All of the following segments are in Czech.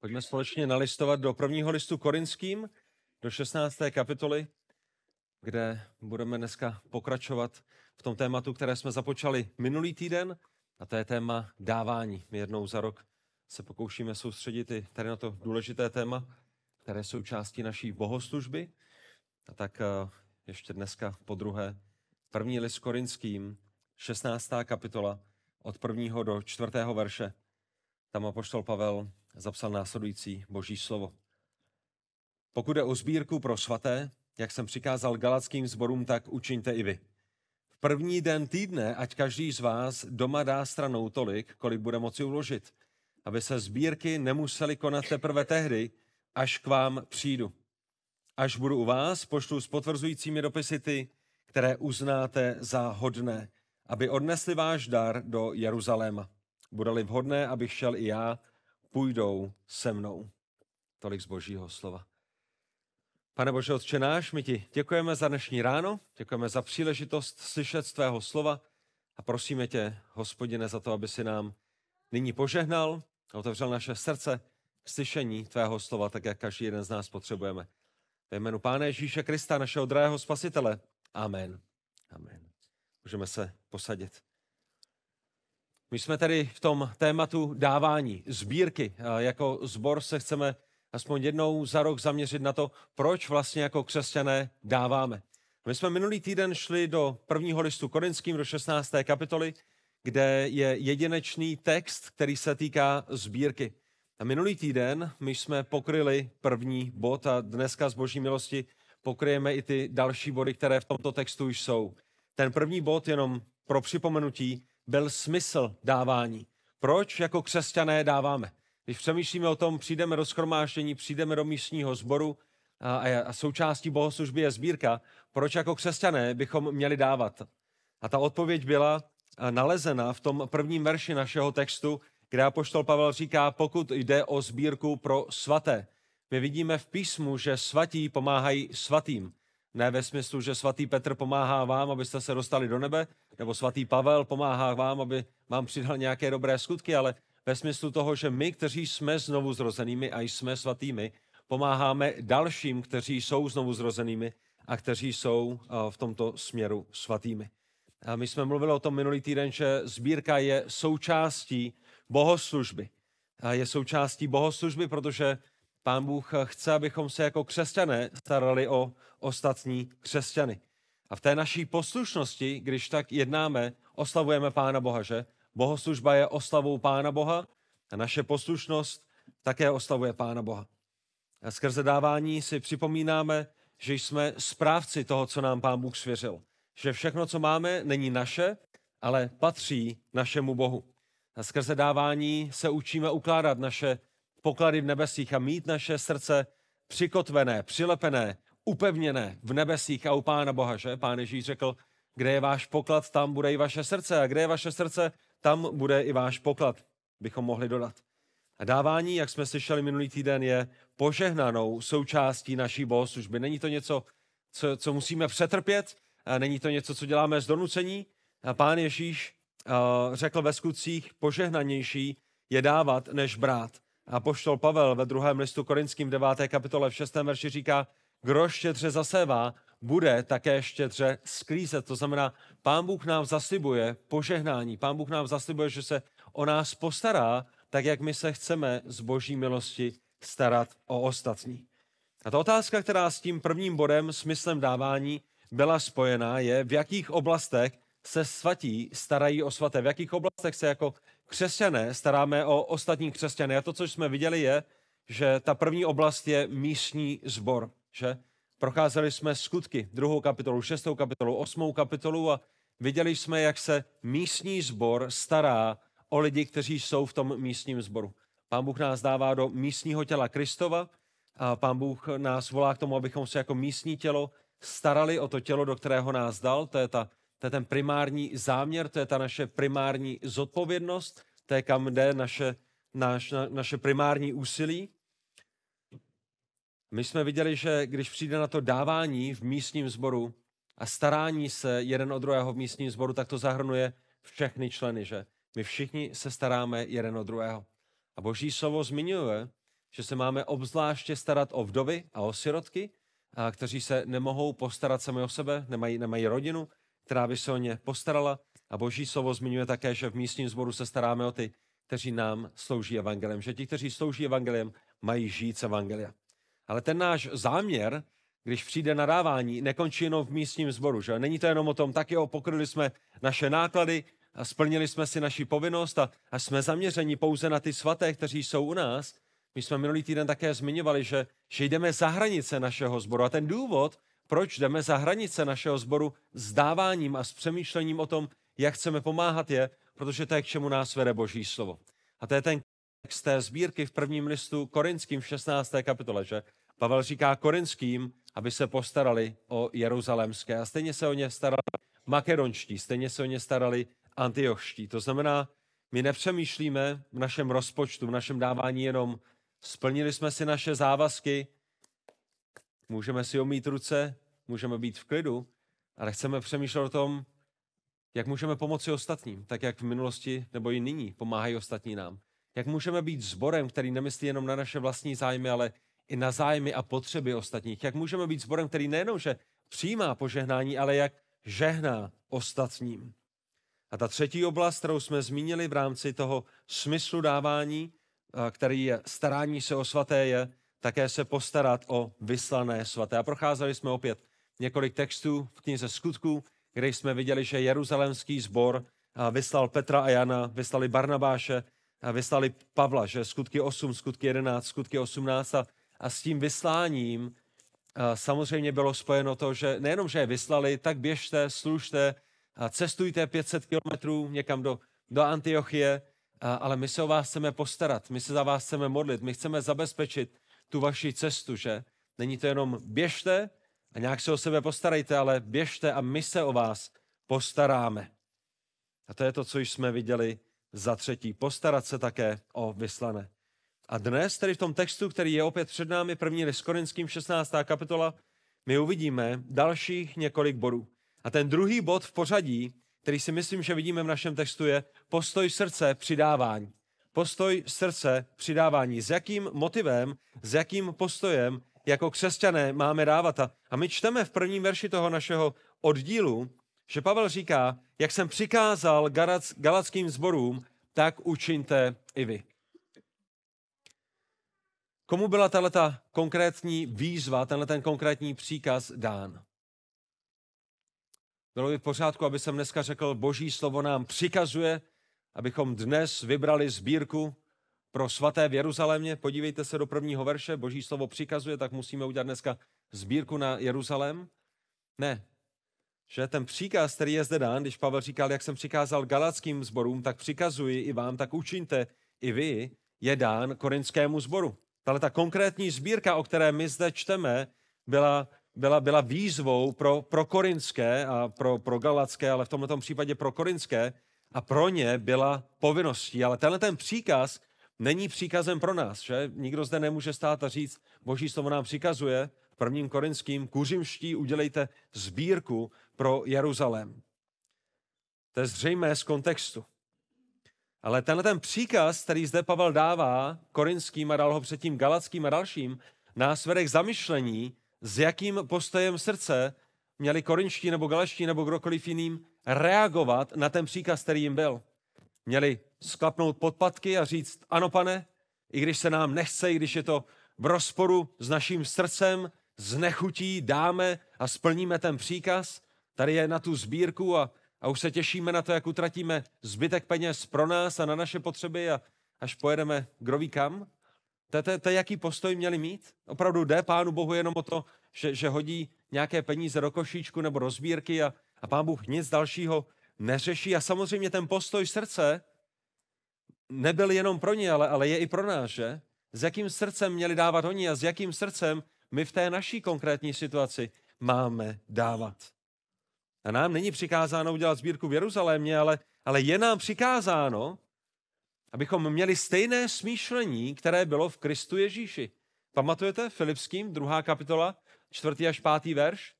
Pojďme společně nalistovat do prvního listu korinským, do 16. kapitoly, kde budeme dneska pokračovat v tom tématu, které jsme započali minulý týden, a to je téma dávání. My jednou za rok se pokoušíme soustředit i tady na to důležité téma, které jsou částí naší bohoslužby. A tak eh, ještě dneska po druhé, první list korinským, 16. kapitola, od prvního do čtvrtého verše. Tam apoštol Pavel zapsal následující boží slovo. Pokud je o sbírku pro svaté, jak jsem přikázal galackým zborům, tak učiňte i vy. V první den týdne, ať každý z vás doma dá stranou tolik, kolik bude moci uložit, aby se sbírky nemuseli konat teprve tehdy, až k vám přijdu. Až budu u vás, pošlu s potvrzujícími dopisy ty, které uznáte za hodné, aby odnesli váš dar do Jeruzaléma. Bude-li vhodné, abych šel i já, půjdou se mnou. Tolik z božího slova. Pane Bože, Otče náš, my ti děkujeme za dnešní ráno, děkujeme za příležitost slyšet z tvého slova a prosíme tě, hospodine, za to, aby si nám nyní požehnal a otevřel naše srdce k slyšení tvého slova, tak jak každý jeden z nás potřebujeme. Ve jménu Pána Ježíše Krista, našeho drahého spasitele. Amen. Amen. Můžeme se posadit. My jsme tady v tom tématu dávání, sbírky. Jako zbor se chceme aspoň jednou za rok zaměřit na to, proč vlastně jako křesťané dáváme. My jsme minulý týden šli do prvního listu korinským, do 16. kapitoly, kde je jedinečný text, který se týká sbírky. A minulý týden my jsme pokryli první bod a dneska z boží milosti pokryjeme i ty další body, které v tomto textu už jsou. Ten první bod, jenom pro připomenutí, byl smysl dávání. Proč jako křesťané dáváme? Když přemýšlíme o tom, přijdeme do schromáždění, přijdeme do místního sboru a, a součástí bohoslužby je sbírka, proč jako křesťané bychom měli dávat? A ta odpověď byla nalezena v tom prvním verši našeho textu, kde apoštol Pavel říká, pokud jde o sbírku pro svaté. My vidíme v písmu, že svatí pomáhají svatým. Ne ve smyslu, že svatý Petr pomáhá vám, abyste se dostali do nebe, nebo svatý Pavel pomáhá vám, aby vám přidal nějaké dobré skutky, ale ve smyslu toho, že my, kteří jsme znovu zrozenými a jsme svatými, pomáháme dalším, kteří jsou znovu zrozenými a kteří jsou eh, v tomto směru svatými. A my jsme mluvili o tom minulý týden, že sbírka je součástí bohoslužby. A je součástí bohoslužby, protože Pán Bůh chce, abychom se jako křesťané starali o ostatní křesťany. A v té naší poslušnosti, když tak jednáme, oslavujeme Pána Boha, že? Bohoslužba je oslavou Pána Boha a naše poslušnost také oslavuje Pána Boha. A skrze dávání si připomínáme, že jsme správci toho, co nám Pán Bůh svěřil. Že všechno, co máme, není naše, ale patří našemu Bohu. A skrze dávání se učíme ukládat naše poklady v nebesích a mít naše srdce přikotvené, přilepené, upevněné v nebesích a u Pána Boha, že? Pán Ježíš řekl, kde je váš poklad, tam bude i vaše srdce a kde je vaše srdce, tam bude i váš poklad, bychom mohli dodat. A dávání, jak jsme slyšeli minulý týden, je požehnanou součástí naší bohoslužby. Není to něco, co, co musíme přetrpět, a není to něco, co děláme z donucení. A pán Ježíš a, řekl ve skutcích, požehnanější je dávat, než brát. A poštol Pavel ve druhém listu korinským 9. kapitole v 6. verši říká, kdo štědře zasevá, bude také štědře sklízet. To znamená, pán Bůh nám zaslibuje požehnání, pán Bůh nám zaslibuje, že se o nás postará, tak jak my se chceme z boží milosti starat o ostatní. A ta otázka, která s tím prvním bodem, smyslem dávání, byla spojená, je, v jakých oblastech se svatí starají o svaté, v jakých oblastech se jako křesťané staráme o ostatní křesťany. A to, co jsme viděli, je, že ta první oblast je místní zbor. Že? Procházeli jsme skutky, druhou kapitolu, šestou kapitolu, osmou kapitolu a viděli jsme, jak se místní zbor stará o lidi, kteří jsou v tom místním zboru. Pán Bůh nás dává do místního těla Kristova a pán Bůh nás volá k tomu, abychom se jako místní tělo starali o to tělo, do kterého nás dal. To je ta to je ten primární záměr, to je ta naše primární zodpovědnost, to je kam jde naše, naš, na, naše primární úsilí. My jsme viděli, že když přijde na to dávání v místním sboru a starání se jeden o druhého v místním sboru, tak to zahrnuje všechny členy, že my všichni se staráme jeden o druhého. A boží slovo zmiňuje, že se máme obzvláště starat o vdovy a o sirotky, a kteří se nemohou postarat sami o sebe, nemají, nemají rodinu, která by se o ně postarala. A boží slovo zmiňuje také, že v místním sboru se staráme o ty, kteří nám slouží evangelem. Že ti, kteří slouží evangelem, mají žít z evangelia. Ale ten náš záměr, když přijde nadávání, nekončí jenom v místním sboru. Že? Není to jenom o tom, tak jo, pokryli jsme naše náklady, a splnili jsme si naši povinnost a, a jsme zaměřeni pouze na ty svaté, kteří jsou u nás. My jsme minulý týden také zmiňovali, že, že jdeme za hranice našeho sboru. A ten důvod proč jdeme za hranice našeho sboru s dáváním a s přemýšlením o tom, jak chceme pomáhat je, protože to je k čemu nás vede Boží slovo. A to je ten text té sbírky v prvním listu korinským v 16. kapitole, že? Pavel říká korinským, aby se postarali o jeruzalémské a stejně se o ně starali makedonští, stejně se o ně starali antiochští. To znamená, my nepřemýšlíme v našem rozpočtu, v našem dávání jenom splnili jsme si naše závazky, můžeme si omít ruce, můžeme být v klidu, ale chceme přemýšlet o tom, jak můžeme pomoci ostatním, tak jak v minulosti nebo i nyní pomáhají ostatní nám. Jak můžeme být sborem, který nemyslí jenom na naše vlastní zájmy, ale i na zájmy a potřeby ostatních. Jak můžeme být sborem, který nejenom, že přijímá požehnání, ale jak žehná ostatním. A ta třetí oblast, kterou jsme zmínili v rámci toho smyslu dávání, eh, který je starání se o svaté, je také se postarat o vyslané svaté. A procházeli jsme opět několik textů v knize Skutku, kde jsme viděli, že jeruzalemský sbor eh, vyslal Petra a Jana, vyslali Barnabáše, eh, vyslali Pavla, že skutky 8, skutky 11, skutky 18 a, a s tím vysláním a eh, samozřejmě bylo spojeno to, že nejenom, že je vyslali, tak běžte, služte, a cestujte 500 kilometrů někam do, do Antiochie, a, ale my se o vás chceme postarat, my se za vás chceme modlit, my chceme zabezpečit tu vaši cestu, že není to jenom běžte, a nějak se o sebe postarejte, ale běžte a my se o vás postaráme. A to je to, co jsme viděli za třetí. Postarat se také o vyslané. A dnes, tedy v tom textu, který je opět před námi, první list Korinským 16. kapitola, my uvidíme dalších několik bodů. A ten druhý bod v pořadí, který si myslím, že vidíme v našem textu, je postoj srdce přidávání. Postoj srdce přidávání. S jakým motivem, s jakým postojem jako křesťané máme dávat. A my čteme v prvním verši toho našeho oddílu, že Pavel říká, jak jsem přikázal galackým zborům, tak učiňte i vy. Komu byla tato konkrétní výzva, tenhle ten konkrétní příkaz dán? Bylo by v pořádku, aby jsem dneska řekl, boží slovo nám přikazuje, abychom dnes vybrali sbírku pro svaté v Jeruzalémě. Podívejte se do prvního verše, boží slovo přikazuje, tak musíme udělat dneska sbírku na Jeruzalém. Ne, že ten příkaz, který je zde dán, když Pavel říkal, jak jsem přikázal galackým zborům, tak přikazuji i vám, tak učiňte i vy, je dán korinskému zboru. Tahle ta konkrétní sbírka, o které my zde čteme, byla, byla, byla výzvou pro, pro korinské a pro, pro galacké, ale v tomto případě pro korinské a pro ně byla povinností. Ale tenhle ten příkaz není příkazem pro nás, že? Nikdo zde nemůže stát a říct, boží slovo nám přikazuje, v prvním korinským, kuřimští udělejte sbírku pro Jeruzalém. To je zřejmé z kontextu. Ale tenhle ten příkaz, který zde Pavel dává korinským a dal ho předtím galackým a dalším, nás vede k zamyšlení, s jakým postojem srdce měli korinští nebo galaští nebo kdokoliv jiným reagovat na ten příkaz, který jim byl. Měli sklapnout podpatky a říct, ano pane, i když se nám nechce, i když je to v rozporu s naším srdcem, z nechutí dáme a splníme ten příkaz, tady je na tu sbírku a, a už se těšíme na to, jak utratíme zbytek peněz pro nás a na naše potřeby a až pojedeme groví kam. To, je jaký postoj měli mít? Opravdu jde pánu Bohu jenom o to, že, že hodí nějaké peníze do košíčku nebo do sbírky a, a pán Bůh nic dalšího neřeší. A samozřejmě ten postoj srdce nebyl jenom pro ně, ale, ale je i pro nás, že? S jakým srdcem měli dávat oni a s jakým srdcem my v té naší konkrétní situaci máme dávat. A nám není přikázáno udělat sbírku v Jeruzalémě, ale, ale je nám přikázáno, abychom měli stejné smýšlení, které bylo v Kristu Ježíši. Pamatujete Filipským, druhá kapitola, čtvrtý až pátý verš?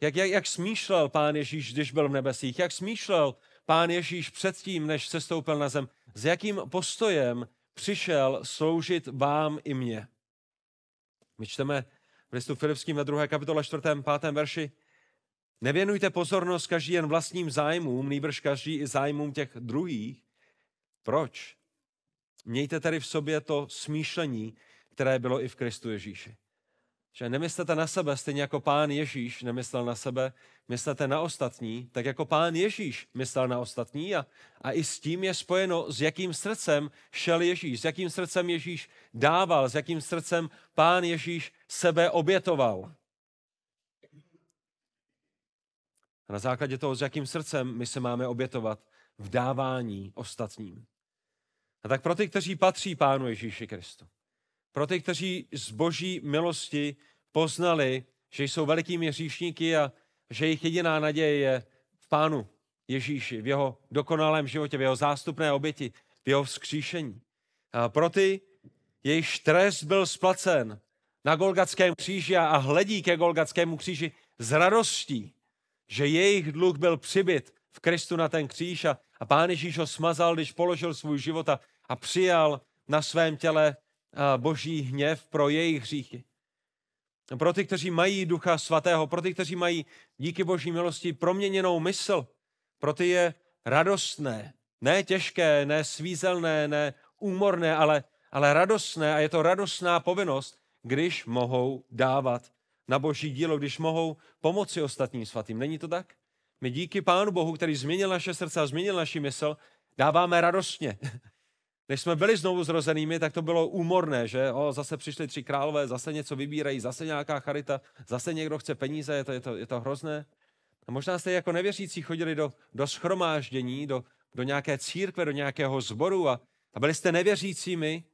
Jak, jak, jak smýšlel pán Ježíš, když byl v nebesích? Jak smýšlel pán Ježíš předtím, než se stoupil na zem, s jakým postojem přišel sloužit vám i mně. My čteme v listu Filipským ve 2. kapitole 4. 5. verši. Nevěnujte pozornost každý jen vlastním zájmům, nýbrž každý i zájmům těch druhých. Proč? Mějte tedy v sobě to smýšlení, které bylo i v Kristu Ježíši. Že nemyslete na sebe, stejně jako pán Ježíš nemyslel na sebe, myslete na ostatní, tak jako pán Ježíš myslel na ostatní a, a i s tím je spojeno, s jakým srdcem šel Ježíš, s jakým srdcem Ježíš dával, s jakým srdcem pán Ježíš sebe obětoval. A na základě toho, s jakým srdcem my se máme obětovat v dávání ostatním. A tak pro ty, kteří patří Pánu Ježíši Kristu, pro ty, kteří z boží milosti poznali, že jsou velikými říšníky a že jejich jediná naděje je v Pánu Ježíši, v jeho dokonalém životě, v jeho zástupné oběti, v jeho vzkříšení. A pro ty, jejich trest byl splacen na Golgatském kříži a hledí ke Golgatskému kříži s radostí, že jejich dluh byl přibyt v Kristu na ten kříž a, a Pán Ježíš ho smazal, když položil svůj život a, a přijal na svém těle boží hněv pro jejich hříchy. Pro ty, kteří mají ducha svatého, pro ty, kteří mají díky boží milosti proměněnou mysl, pro ty je radostné, ne těžké, ne svízelné, ne úmorné, ale, ale radostné a je to radostná povinnost, když mohou dávat na boží dílo, když mohou pomoci ostatním svatým. Není to tak? My díky Pánu Bohu, který změnil naše srdce a změnil naši mysl, dáváme radostně. Než jsme byli znovu zrozenými, tak to bylo úmorné, že o, zase přišli tři králové, zase něco vybírají, zase nějaká charita, zase někdo chce peníze, je to, je to, je to hrozné. A možná jste jako nevěřící chodili do, do schromáždění, do, do nějaké církve, do nějakého sboru a, a byli jste nevěřícími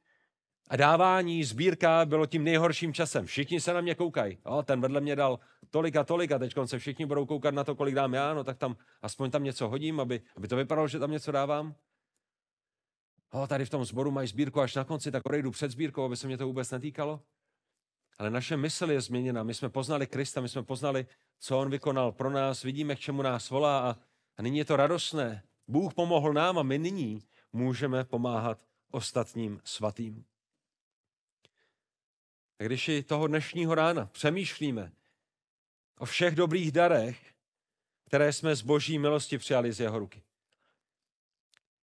a dávání sbírka bylo tím nejhorším časem. Všichni se na mě koukají. O, ten vedle mě dal tolik a tolik a teď se všichni budou koukat na to, kolik dám já, no tak tam aspoň tam něco hodím, aby, aby to vypadalo, že tam něco dávám o, tady v tom sboru mají sbírku až na konci, tak odejdu před sbírkou, aby se mě to vůbec netýkalo. Ale naše mysl je změněna. My jsme poznali Krista, my jsme poznali, co On vykonal pro nás, vidíme, k čemu nás volá a, a nyní je to radostné. Bůh pomohl nám a my nyní můžeme pomáhat ostatním svatým. A když i toho dnešního rána přemýšlíme o všech dobrých darech, které jsme z boží milosti přijali z jeho ruky,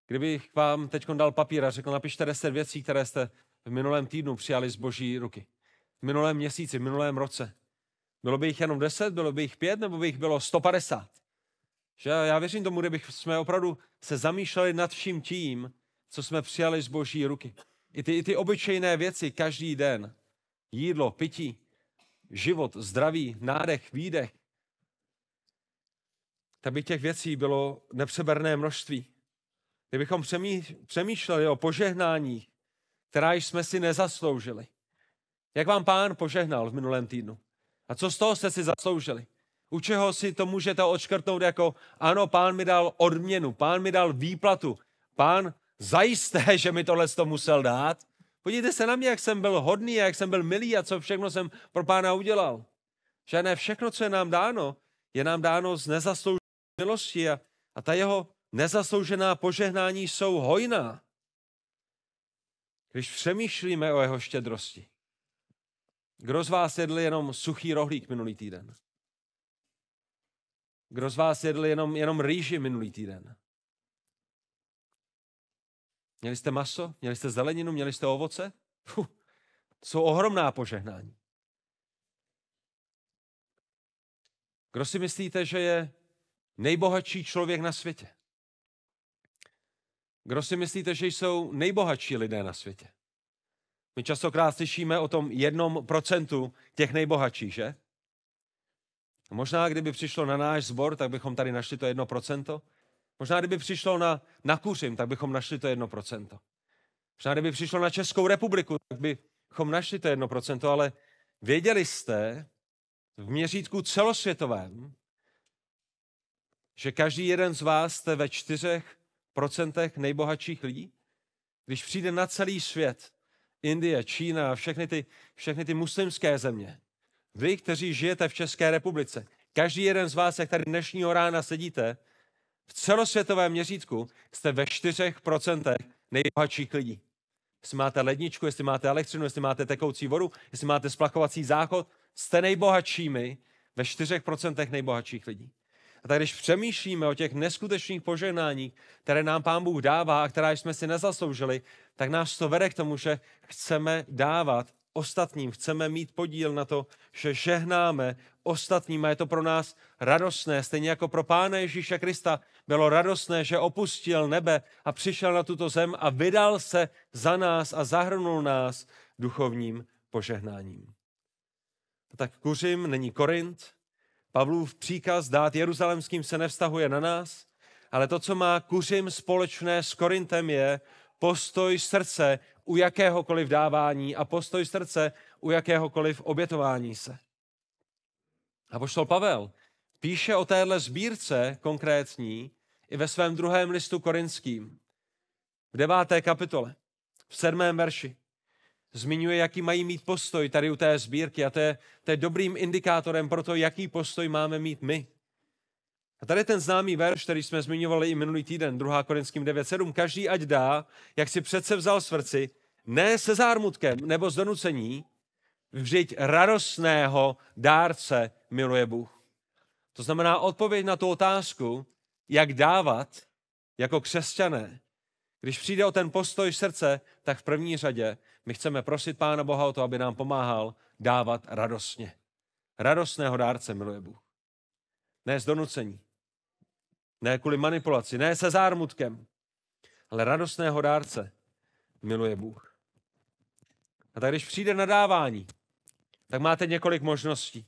Kdybych vám teď dal papír a řekl, napište 10 věcí, které jste v minulém týdnu přijali z boží ruky. V minulém měsíci, v minulém roce. Bylo by jich jenom 10, bylo by jich 5, nebo by jich bylo 150. Že já věřím tomu, kdybych jsme opravdu se zamýšleli nad vším tím, co jsme přijali z boží ruky. I ty, i ty obyčejné věci každý den. Jídlo, pití, život, zdraví, nádech, výdech. Tak by těch věcí bylo nepřeberné množství kdybychom přemýšleli o požehnání, která jsme si nezasloužili. Jak vám pán požehnal v minulém týdnu? A co z toho jste si zasloužili? U čeho si to můžete odškrtnout jako, ano, pán mi dal odměnu, pán mi dal výplatu, pán zajisté, že mi tohle to musel dát. Podívejte se na mě, jak jsem byl hodný jak jsem byl milý a co všechno jsem pro pána udělal. Že ne všechno, co je nám dáno, je nám dáno z nezasloužené milosti a, a ta jeho nezasloužená požehnání jsou hojná, když přemýšlíme o jeho štědrosti. Kdo z vás jedl jenom suchý rohlík minulý týden? Kdo z vás jedl jenom, jenom rýži minulý týden? Měli jste maso, měli jste zeleninu, měli jste ovoce? Fuh, jsou ohromná požehnání. Kdo si myslíte, že je nejbohatší člověk na světě? Kdo si myslíte, že jsou nejbohatší lidé na světě? My častokrát slyšíme o tom jednom procentu těch nejbohatších, že? Možná, kdyby přišlo na náš sbor, tak bychom tady našli to jedno procento. Možná, kdyby přišlo na, na Kuřim, tak bychom našli to jedno procento. Možná, kdyby přišlo na Českou republiku, tak bychom našli to jedno procento, ale věděli jste v měřítku celosvětovém, že každý jeden z vás jste ve čtyřech procentech nejbohatších lidí? Když přijde na celý svět, Indie, Čína a všechny ty, všechny ty muslimské země, vy, kteří žijete v České republice, každý jeden z vás, jak tady dnešního rána sedíte, v celosvětovém měřítku jste ve 4% nejbohatších lidí. Jestli máte ledničku, jestli máte elektřinu, jestli máte tekoucí vodu, jestli máte splachovací záchod, jste nejbohatšími ve 4% nejbohatších lidí. A tak když přemýšlíme o těch neskutečných požehnáních, které nám Pán Bůh dává a která jsme si nezasloužili, tak nás to vede k tomu, že chceme dávat ostatním, chceme mít podíl na to, že žehnáme ostatním a je to pro nás radostné, stejně jako pro Pána Ježíše Krista bylo radostné, že opustil nebe a přišel na tuto zem a vydal se za nás a zahrnul nás duchovním požehnáním. A tak Kuřim není Korint, Pavlův příkaz dát jeruzalemským se nevztahuje na nás, ale to, co má kuřim společné s Korintem, je postoj srdce u jakéhokoliv dávání a postoj srdce u jakéhokoliv obětování se. A poštol Pavel píše o téhle sbírce konkrétní i ve svém druhém listu korinským, v deváté kapitole, v sedmém verši zmiňuje, jaký mají mít postoj tady u té sbírky a to je, to je dobrým indikátorem pro to, jaký postoj máme mít my. A tady ten známý verš, který jsme zmiňovali i minulý týden, 2. Korinským 9.7. Každý ať dá, jak si přece vzal z srdci, ne se zármutkem nebo z donucení, vždyť radostného dárce miluje Bůh. To znamená odpověď na tu otázku, jak dávat jako křesťané, když přijde o ten postoj srdce, tak v první řadě my chceme prosit Pána Boha o to, aby nám pomáhal dávat radostně. Radostného dárce miluje Bůh. Ne z donucení, ne kvůli manipulaci, ne se zármutkem, ale radostného dárce miluje Bůh. A tak když přijde nadávání, tak máte několik možností.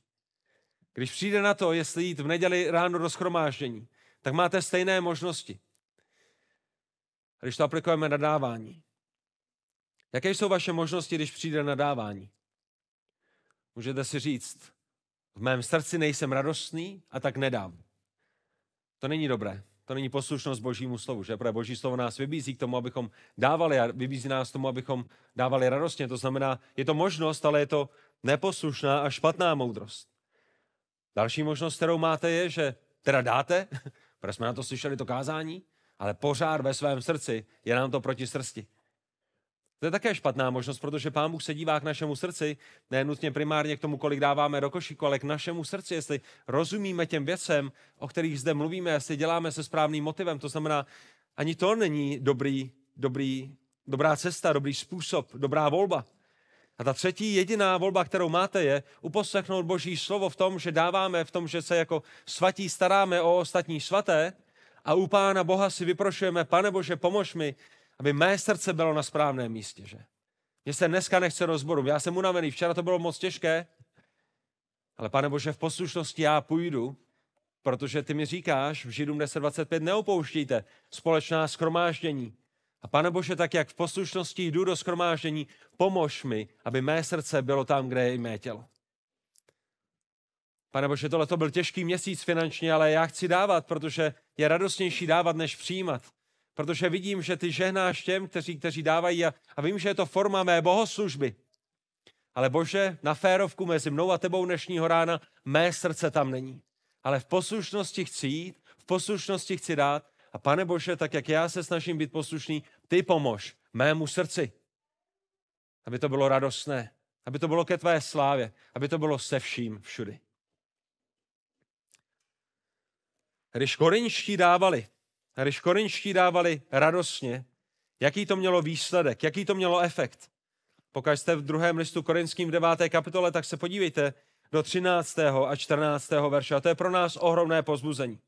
Když přijde na to, jestli jít v neděli ráno do schromáždění, tak máte stejné možnosti. A když to aplikujeme nadávání, Jaké jsou vaše možnosti, když přijde nadávání? Můžete si říct, v mém srdci nejsem radostný a tak nedám. To není dobré. To není poslušnost Božímu slovu, že? Protože Boží slovo nás vybízí k tomu, abychom dávali a vybízí nás k tomu, abychom dávali radostně. To znamená, je to možnost, ale je to neposlušná a špatná moudrost. Další možnost, kterou máte, je, že teda dáte, protože jsme na to slyšeli to kázání, ale pořád ve svém srdci je nám to proti srsti. To je také špatná možnost, protože pán Bůh se dívá k našemu srdci, ne nutně primárně k tomu, kolik dáváme do košíku, ale k našemu srdci, jestli rozumíme těm věcem, o kterých zde mluvíme, jestli děláme se správným motivem. To znamená, ani to není dobrý, dobrý, dobrá cesta, dobrý způsob, dobrá volba. A ta třetí jediná volba, kterou máte, je uposlechnout Boží slovo v tom, že dáváme, v tom, že se jako svatí staráme o ostatní svaté a u Pána Boha si vyprošujeme, pane Bože, pomož mi, aby mé srdce bylo na správném místě, že? Mně se dneska nechce rozboru, já jsem unavený, včera to bylo moc těžké, ale pane Bože, v poslušnosti já půjdu, protože ty mi říkáš v Židům 10.25 neopouštíte společná schromáždění. A pane Bože, tak jak v poslušnosti jdu do schromáždění, pomož mi, aby mé srdce bylo tam, kde je i mé tělo. Pane Bože, tohle to byl těžký měsíc finančně, ale já chci dávat, protože je radostnější dávat, než přijímat protože vidím, že ty žehnáš těm, kteří, kteří dávají a, a vím, že je to forma mé bohoslužby. Ale bože, na férovku mezi mnou a tebou dnešního rána mé srdce tam není. Ale v poslušnosti chci jít, v poslušnosti chci dát a pane bože, tak jak já se snažím být poslušný, ty pomož mému srdci, aby to bylo radostné, aby to bylo ke tvé slávě, aby to bylo se vším všudy. Když korinští dávali, a když korinčtí dávali radostně, jaký to mělo výsledek, jaký to mělo efekt? Pokud jste v druhém listu korinským v 9. kapitole, tak se podívejte do 13. a 14. verše. A to je pro nás ohromné pozbuzení.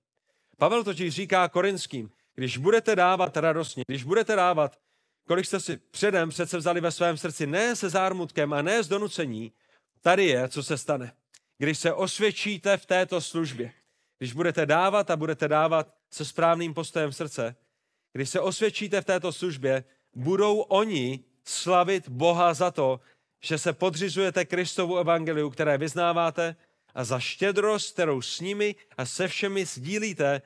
Pavel totiž říká korinským, když budete dávat radostně, když budete dávat, kolik jste si předem přece vzali ve svém srdci, ne se zármutkem a ne z donucení, tady je, co se stane. Když se osvědčíte v této službě, když budete dávat a budete dávat se správným postojem srdce, když se osvědčíte v této službě, budou oni slavit Boha za to, že se podřizujete Kristovu evangeliu, které vyznáváte a za štědrost, kterou s nimi a se všemi sdílíte,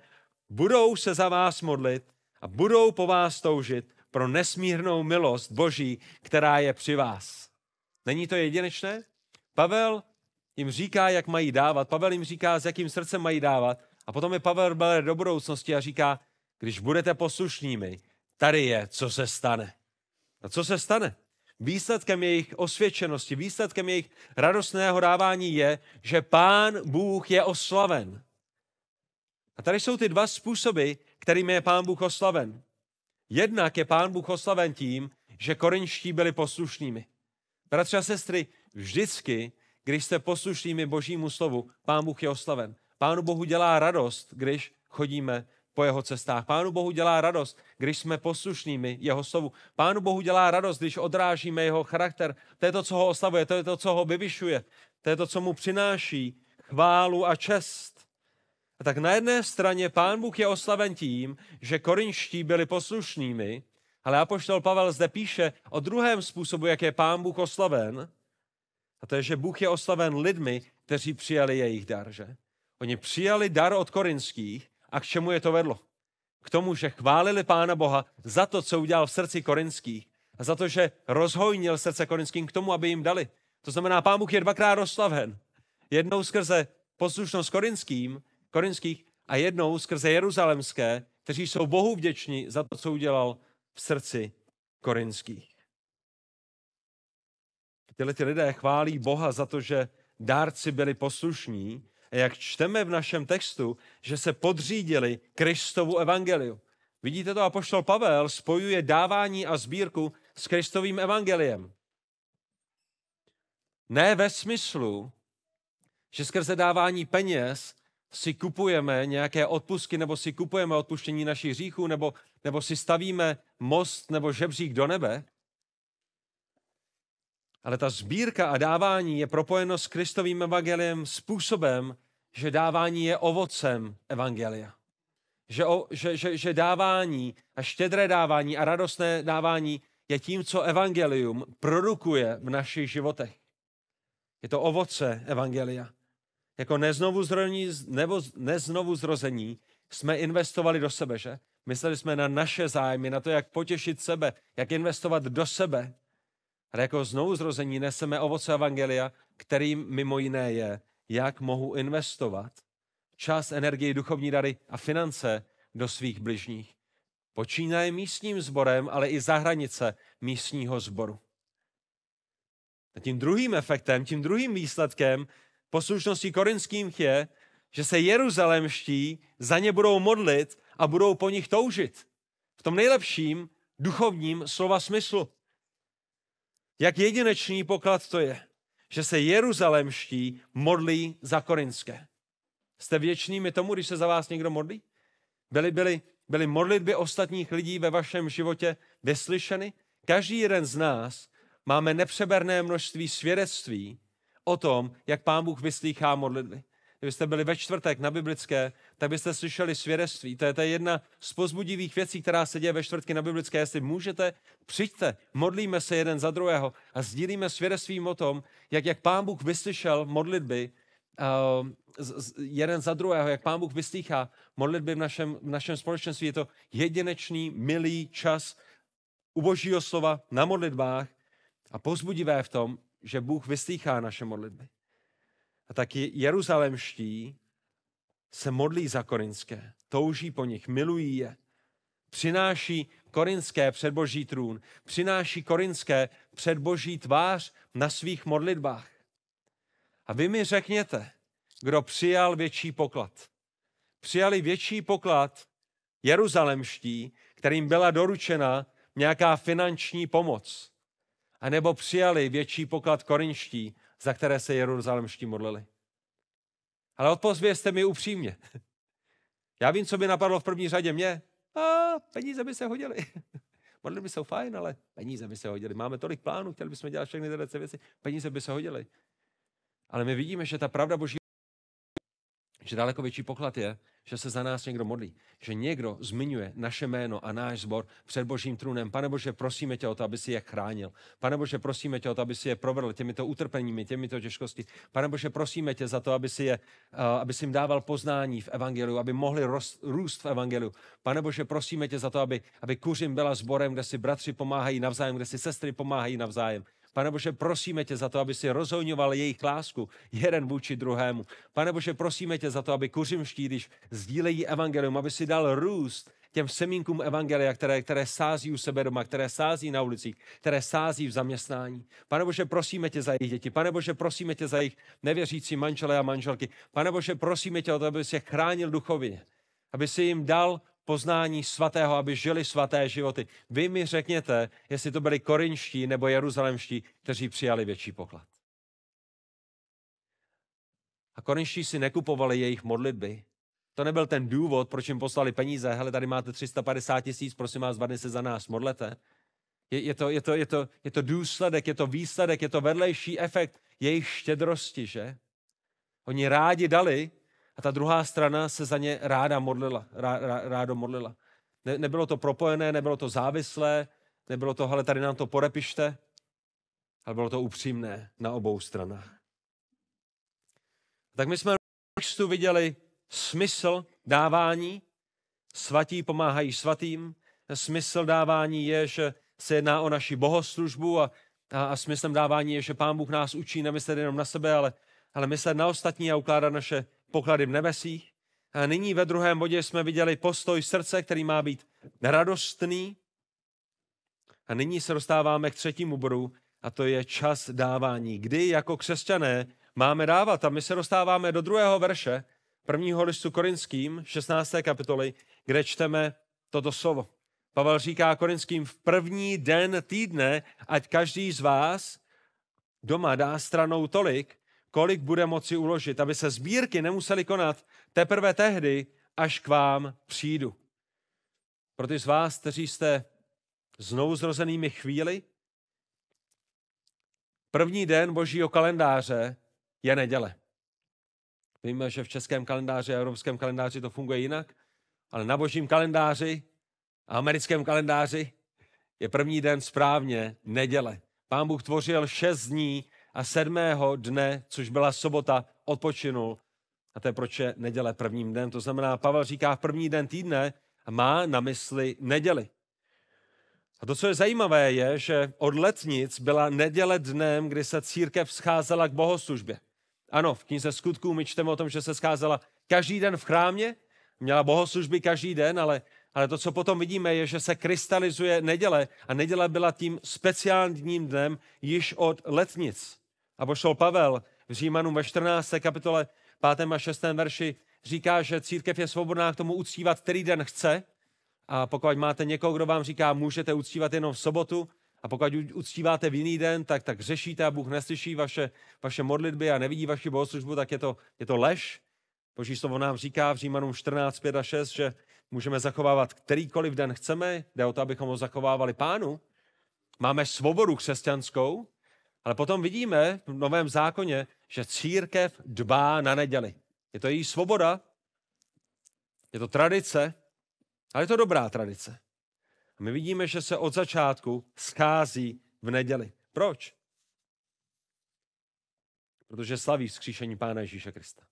budou se za vás modlit a budou po vás toužit pro nesmírnou milost Boží, která je při vás. Není to jedinečné? Pavel jim říká, jak mají dávat. Pavel jim říká, s jakým srdcem mají dávat. A potom je Pavel bere do budoucnosti a říká, když budete poslušnými, tady je, co se stane. A co se stane? Výsledkem jejich osvědčenosti, výsledkem jejich radostného dávání je, že Pán Bůh je oslaven. A tady jsou ty dva způsoby, kterými je Pán Bůh oslaven. Jednak je Pán Bůh oslaven tím, že korinští byli poslušnými. Bratři a sestry, vždycky, když jste poslušnými Božímu slovu, Pán Bůh je oslaven. Pánu Bohu dělá radost, když chodíme po jeho cestách. Pánu Bohu dělá radost, když jsme poslušnými jeho slovu. Pánu Bohu dělá radost, když odrážíme jeho charakter. To je to, co ho oslavuje, to je to, co ho vyvyšuje. To je to, co mu přináší chválu a čest. A tak na jedné straně pán Bůh je oslaven tím, že korinští byli poslušnými, ale apoštol Pavel zde píše o druhém způsobu, jak je pán Bůh oslaven, a to je, že Bůh je oslaven lidmi, kteří přijali jejich dar, že? Oni přijali dar od korinských a k čemu je to vedlo? K tomu, že chválili Pána Boha za to, co udělal v srdci korinských a za to, že rozhojnil srdce korinským k tomu, aby jim dali. To znamená, Pán Bůh je dvakrát oslaven. Jednou skrze poslušnost korinským, korinských a jednou skrze jeruzalemské, kteří jsou Bohu vděční za to, co udělal v srdci korinských. Tyhle ty lidé chválí Boha za to, že dárci byli poslušní jak čteme v našem textu, že se podřídili Kristovu evangeliu. Vidíte to, apoštol Pavel spojuje dávání a sbírku s Kristovým evangeliem. Ne ve smyslu, že skrze dávání peněz si kupujeme nějaké odpusky, nebo si kupujeme odpuštění našich hříchů, nebo, nebo si stavíme most nebo žebřík do nebe. Ale ta sbírka a dávání je propojeno s Kristovým evangeliem způsobem, že dávání je ovocem Evangelia. Že, o, že, že, že dávání a štědré dávání a radostné dávání je tím, co Evangelium produkuje v našich životech. Je to ovoce Evangelia. Jako neznovu zrození, nebo neznovu zrození jsme investovali do sebe, že? Mysleli jsme na naše zájmy, na to, jak potěšit sebe, jak investovat do sebe. Ale jako znovu zrození neseme ovoce Evangelia, kterým mimo jiné je jak mohu investovat čas, energii, duchovní dary a finance do svých bližních. Počínaje místním sborem, ale i za hranice místního sboru. A tím druhým efektem, tím druhým výsledkem poslušnosti korinským je, že se jeruzalemští za ně budou modlit a budou po nich toužit. V tom nejlepším duchovním slova smyslu. Jak jedinečný poklad to je že se jeruzalemští modlí za korinské. Jste věčnými tomu, když se za vás někdo modlí? Byly, byly, byly modlitby ostatních lidí ve vašem životě vyslyšeny? Každý jeden z nás máme nepřeberné množství svědectví o tom, jak Pán Bůh vyslýchá modlitby. Kdybyste byli ve čtvrtek na biblické, tak byste slyšeli svědectví. To je, ta jedna z pozbudivých věcí, která se děje ve čtvrtky na biblické. Jestli můžete, přijďte, modlíme se jeden za druhého a sdílíme svědectvím o tom, jak, jak pán Bůh vyslyšel modlitby uh, z, jeden za druhého, jak pán Bůh vyslýchá modlitby v našem, v našem společenství. Je to jedinečný, milý čas u božího slova na modlitbách a pozbudivé v tom, že Bůh vyslýchá naše modlitby. A taky jeruzalemští se modlí za korinské, touží po nich, milují je, přináší korinské před boží trůn, přináší korinské před boží tvář na svých modlitbách. A vy mi řekněte, kdo přijal větší poklad. Přijali větší poklad jeruzalemští, kterým byla doručena nějaká finanční pomoc. A nebo přijali větší poklad korinští, za které se jeruzalemští modlili. Ale odpovězte mi upřímně. Já vím, co mi napadlo v první řadě mě. A peníze by se hodily. Modlitby jsou fajn, ale peníze by se hodily. Máme tolik plánů, chtěli bychom dělat všechny tyhle věci, peníze by se hodily. Ale my vidíme, že ta pravda Boží, že daleko větší poklad je, že se za nás někdo modlí, že někdo zmiňuje naše jméno a náš zbor před Božím trůnem. Pane Bože, prosíme tě o to, aby si je chránil. Pane Bože, prosíme tě o to, aby si je provedl těmito utrpeními, těmito těžkosti. Pane Bože, prosíme tě za to, aby si, je, eh, aby si jim dával poznání v Evangeliu, aby mohli rost, růst v Evangeliu. Pane Bože, prosíme tě za to, aby, aby kuřím byla zborem, kde si bratři pomáhají navzájem, kde si sestry pomáhají navzájem Pane Bože, prosíme tě za to, aby si rozhoňoval jejich lásku jeden vůči druhému. Pane Bože, prosíme tě za to, aby kuřimští, když sdílejí evangelium, aby si dal růst těm semínkům evangelia, které, které sází u sebe doma, které sází na ulicích, které sází v zaměstnání. Pane Bože, prosíme tě za jejich děti. Pane Bože, prosíme tě za jejich nevěřící manžele a manželky. Pane Bože, prosíme tě o to, aby je chránil duchovně, aby si jim dal poznání svatého, aby žili svaté životy. Vy mi řekněte, jestli to byli korinští nebo jeruzalemští, kteří přijali větší poklad. A korinští si nekupovali jejich modlitby. To nebyl ten důvod, proč jim poslali peníze. Hele, tady máte 350 tisíc, prosím vás, vadne se za nás, modlete. Je, je, to, je, to, je, to, je to důsledek, je to výsledek, je to vedlejší efekt jejich štědrosti, že? Oni rádi dali, a ta druhá strana se za ně ráda modlila, rá, rá, rádo modlila. Ne, nebylo to propojené, nebylo to závislé, nebylo to, ale tady nám to porepište, ale bylo to upřímné na obou stranách. Tak my jsme v textu viděli smysl dávání, svatí pomáhají svatým, smysl dávání je, že se jedná o naši bohoslužbu a, a, a smyslem dávání je, že Pán Bůh nás učí nemyslet jenom na sebe, ale, ale myslet na ostatní a ukládat naše poklady v nebesích. A nyní ve druhém bodě jsme viděli postoj srdce, který má být radostný. A nyní se dostáváme k třetímu bodu, a to je čas dávání. Kdy jako křesťané máme dávat? A my se dostáváme do druhého verše prvního listu korinským, 16. kapitoly, kde čteme toto slovo. Pavel říká korinským v první den týdne, ať každý z vás doma dá stranou tolik, kolik bude moci uložit, aby se sbírky nemusely konat teprve tehdy, až k vám přijdu. Pro ty z vás, kteří jste znovu zrozenými chvíli, první den božího kalendáře je neděle. Víme, že v českém kalendáři a evropském kalendáři to funguje jinak, ale na božím kalendáři a americkém kalendáři je první den správně neděle. Pán Bůh tvořil šest dní a sedmého dne, což byla sobota, odpočinul. A to je proč je neděle prvním dnem. To znamená, Pavel říká v první den týdne a má na mysli neděli. A to, co je zajímavé, je, že od letnic byla neděle dnem, kdy se církev scházela k bohoslužbě. Ano, v knize skutků my čteme o tom, že se scházela každý den v chrámě, měla bohoslužby každý den, ale, ale to, co potom vidíme, je, že se krystalizuje neděle a neděle byla tím speciálním dnem již od letnic. A pošel Pavel v Římanům ve 14. kapitole 5. a 6. verši říká, že církev je svobodná k tomu uctívat, který den chce. A pokud máte někoho, kdo vám říká, můžete uctívat jenom v sobotu, a pokud uctíváte v jiný den, tak, tak řešíte a Bůh neslyší vaše, vaše modlitby a nevidí vaši bohoslužbu, tak je to, je to lež. Boží slovo nám říká v Římanům 14, 5 a 6, že můžeme zachovávat kterýkoliv den chceme, jde o to, abychom ho zachovávali pánu. Máme svobodu křesťanskou, ale potom vidíme v Novém zákoně, že církev dbá na neděli. Je to její svoboda, je to tradice, ale je to dobrá tradice. A my vidíme, že se od začátku schází v neděli. Proč? Protože slaví vzkříšení Pána Ježíše Krista.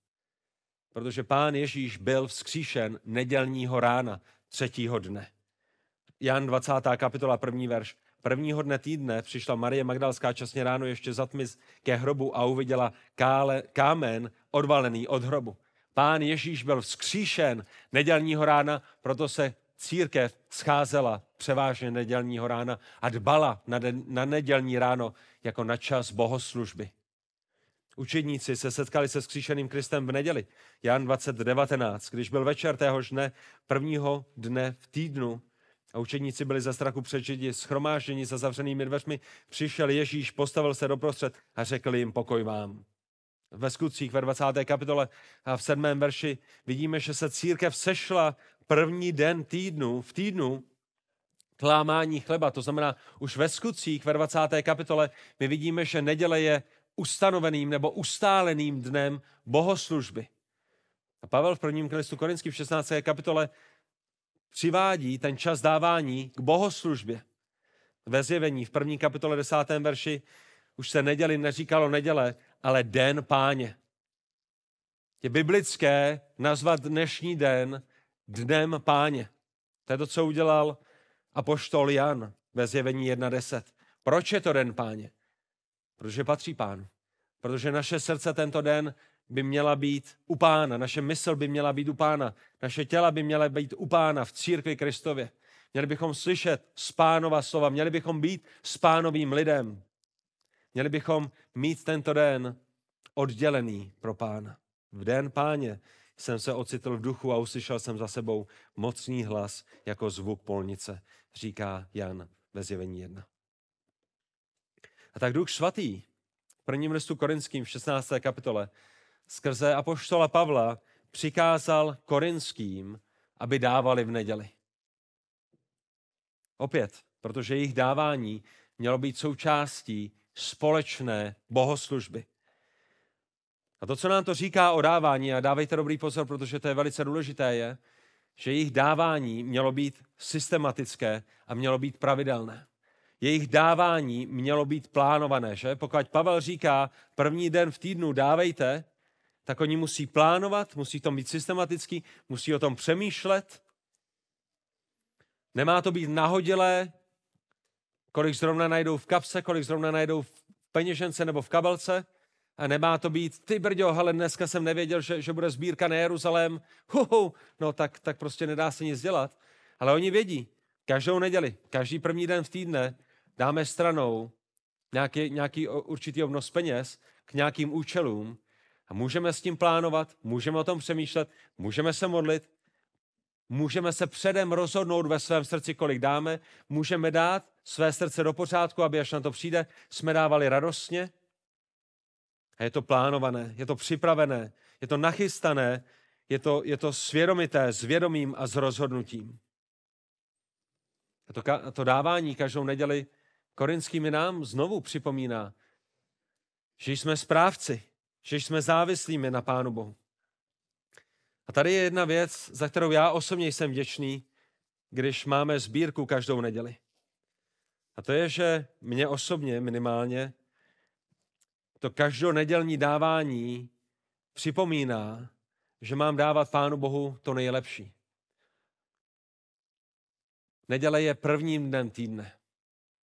Protože Pán Ježíš byl vzkříšen nedělního rána, třetího dne. Jan 20. kapitola, první verš. Prvního dne týdne přišla Marie Magdalská časně ráno ještě zatmys ke hrobu a uviděla kále, kámen odvalený od hrobu. Pán Ježíš byl vzkříšen nedělního rána, proto se církev scházela převážně nedělního rána a dbala na, de, na nedělní ráno jako na čas bohoslužby. Učedníci se setkali se skříšeným Kristem v neděli, Jan 20.19. Když byl večer téhož dne, prvního dne v týdnu, a učedníci byli ze strachu před židi schromážděni za zavřenými dveřmi. Přišel Ježíš, postavil se doprostřed a řekl jim pokoj vám. Ve skutcích ve 20. kapitole a v 7. verši vidíme, že se církev sešla první den týdnu, v týdnu klámání chleba. To znamená, už ve skutcích ve 20. kapitole my vidíme, že neděle je ustanoveným nebo ustáleným dnem bohoslužby. A Pavel v prvním listu Korinským v 16. kapitole přivádí ten čas dávání k bohoslužbě. Ve zjevení v první kapitole 10. verši už se neděli neříkalo neděle, ale den páně. Je biblické nazvat dnešní den dnem páně. To je to, co udělal apoštol Jan ve zjevení 1.10. Proč je to den páně? Protože patří pánu. Protože naše srdce tento den by měla být u pána, naše mysl by měla být u pána, naše těla by měla být u pána v církvi Kristově. Měli bychom slyšet z pánova slova, měli bychom být s pánovým lidem. Měli bychom mít tento den oddělený pro pána. V den páně jsem se ocitl v duchu a uslyšel jsem za sebou mocný hlas jako zvuk polnice, říká Jan ve zjevení 1. A tak duch svatý v prvním listu korinským v 16. kapitole skrze apoštola Pavla přikázal korinským, aby dávali v neděli. Opět, protože jejich dávání mělo být součástí společné bohoslužby. A to, co nám to říká o dávání, a dávejte dobrý pozor, protože to je velice důležité, je, že jejich dávání mělo být systematické a mělo být pravidelné. Jejich dávání mělo být plánované, že? Pokud Pavel říká, první den v týdnu dávejte, tak oni musí plánovat, musí to být systematický, musí o tom přemýšlet. Nemá to být nahodilé, kolik zrovna najdou v kapse, kolik zrovna najdou v peněžence nebo v kabelce. A nemá to být, ty brďo, ale dneska jsem nevěděl, že, že bude sbírka na Jeruzalém. Huhu, no tak, tak prostě nedá se nic dělat. Ale oni vědí, každou neděli, každý první den v týdne dáme stranou nějaký, nějaký určitý obnos peněz k nějakým účelům, a můžeme s tím plánovat, můžeme o tom přemýšlet, můžeme se modlit, můžeme se předem rozhodnout ve svém srdci, kolik dáme, můžeme dát své srdce do pořádku, aby až na to přijde, jsme dávali radostně. A je to plánované, je to připravené, je to nachystané, je to, je to svědomité, s vědomím a s rozhodnutím. A to, a to dávání každou neděli korinskými nám znovu připomíná, že jsme správci, že jsme závislými na Pánu Bohu. A tady je jedna věc, za kterou já osobně jsem vděčný, když máme sbírku každou neděli. A to je, že mě osobně minimálně to každonedělní dávání připomíná, že mám dávat Pánu Bohu to nejlepší. Neděle je prvním dnem týdne.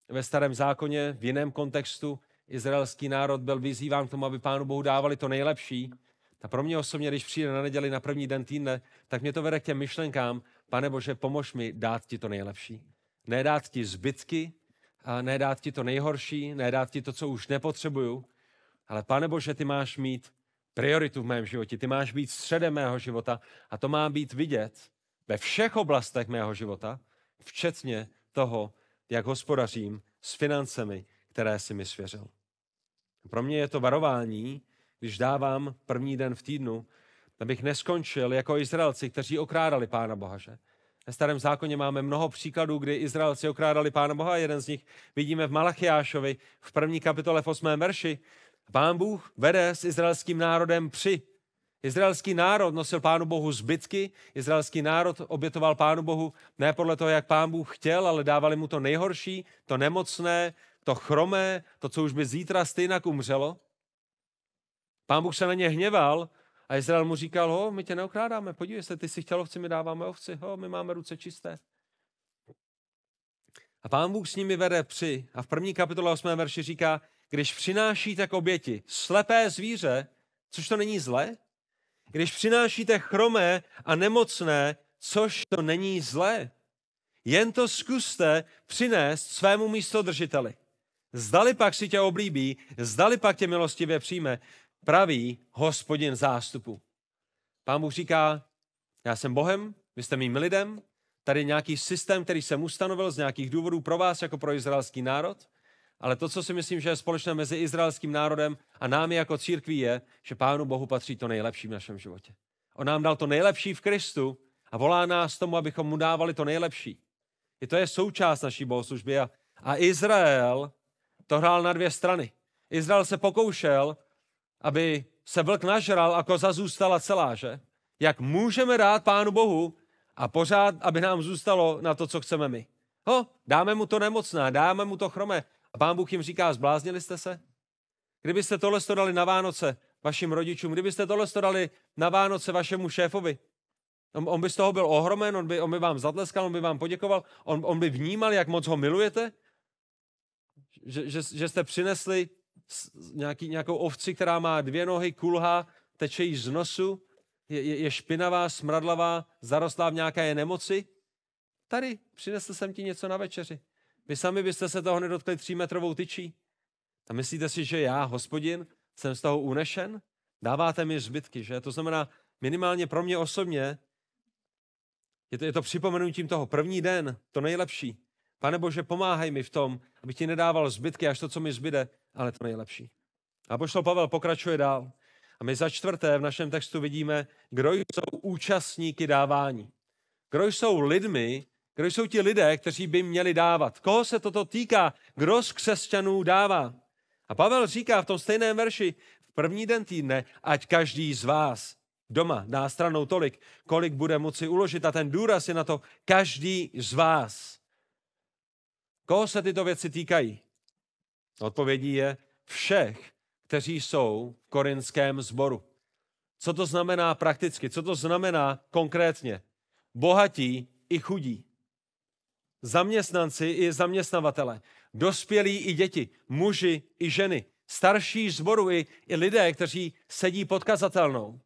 Ve starém zákoně, v jiném kontextu, izraelský národ byl vyzýván k tomu, aby Pánu Bohu dávali to nejlepší. A pro mě osobně, když přijde na neděli na první den týdne, tak mě to vede k těm myšlenkám, pane Bože, pomož mi dát ti to nejlepší. Nedát ti zbytky, a nedát ti to nejhorší, nedát ti to, co už nepotřebuju, ale pane Bože, ty máš mít prioritu v mém životě, ty máš být středem mého života a to má být vidět ve všech oblastech mého života, včetně toho, jak hospodařím s financemi, které si mi svěřil. Pro mě je to varování, když dávám první den v týdnu, abych neskončil jako Izraelci, kteří okrádali Pána Boha. Že? Ve starém zákoně máme mnoho příkladů, kdy Izraelci okrádali Pána Boha. Jeden z nich vidíme v Malachiášovi v první kapitole v 8. verši. Pán Bůh vede s izraelským národem při. Izraelský národ nosil Pánu Bohu zbytky, izraelský národ obětoval Pánu Bohu ne podle toho, jak Pán Bůh chtěl, ale dávali mu to nejhorší, to nemocné, to chromé, to, co už by zítra stejně umřelo. Pán Bůh se na ně hněval a Izrael mu říkal, ho, my tě neokrádáme, podívej se, ty si chtěl ovci, my dáváme ovci, ho, my máme ruce čisté. A pán Bůh s nimi vede při a v první kapitole 8. verši říká, když přinášíte k oběti slepé zvíře, což to není zlé, když přinášíte chromé a nemocné, což to není zlé, jen to zkuste přinést svému místodržiteli. Zdali pak si tě oblíbí, zdali pak tě milostivě přijme, pravý hospodin zástupu. Pán Bůh říká, já jsem Bohem, vy jste mým lidem, tady je nějaký systém, který jsem ustanovil z nějakých důvodů pro vás jako pro izraelský národ, ale to, co si myslím, že je společné mezi izraelským národem a námi jako církví, je, že Pánu Bohu patří to nejlepší v našem životě. On nám dal to nejlepší v Kristu a volá nás tomu, abychom mu dávali to nejlepší. I to je součást naší bohoslužby a, a Izrael to hrál na dvě strany. Izrael se pokoušel, aby se vlk nažral a koza zůstala celá, že? Jak můžeme dát Pánu Bohu a pořád, aby nám zůstalo na to, co chceme my. Ho, no, dáme mu to nemocná, dáme mu to chrome. A pán Bůh jim říká, zbláznili jste se? Kdybyste tohle dali na Vánoce vašim rodičům, kdybyste tohle dali na Vánoce vašemu šéfovi, on, on by z toho byl ohromen, on by, on by vám zatleskal, on by vám poděkoval, on, on by vnímal, jak moc ho milujete, že, že, že jste přinesli nějaký, nějakou ovci, která má dvě nohy, kulha, teče jí z nosu, je, je, je špinavá, smradlavá, zarostlá v nějaké nemoci. Tady, přinesl jsem ti něco na večeři. Vy sami byste se toho nedotkli třímetrovou tyčí. A myslíte si, že já, hospodin, jsem z toho unešen? Dáváte mi zbytky, že? To znamená, minimálně pro mě osobně je to, je to připomenutím toho první den, to nejlepší. Pane Bože, pomáhaj mi v tom, aby ti nedával zbytky až to, co mi zbyde, ale to nejlepší. A poštol Pavel pokračuje dál. A my za čtvrté v našem textu vidíme, kdo jsou účastníky dávání. Kdo jsou lidmi, kdo jsou ti lidé, kteří by měli dávat. Koho se toto týká? Kdo z křesťanů dává? A Pavel říká v tom stejném verši, v první den týdne, ať každý z vás doma dá stranou tolik, kolik bude moci uložit. A ten důraz je na to každý z vás. Koho se tyto věci týkají? Odpovědí je všech, kteří jsou v korinském sboru. Co to znamená prakticky? Co to znamená konkrétně? Bohatí i chudí. Zaměstnanci i zaměstnavatele. Dospělí i děti. Muži i ženy. Starší zboru i, i lidé, kteří sedí pod kazatelnou.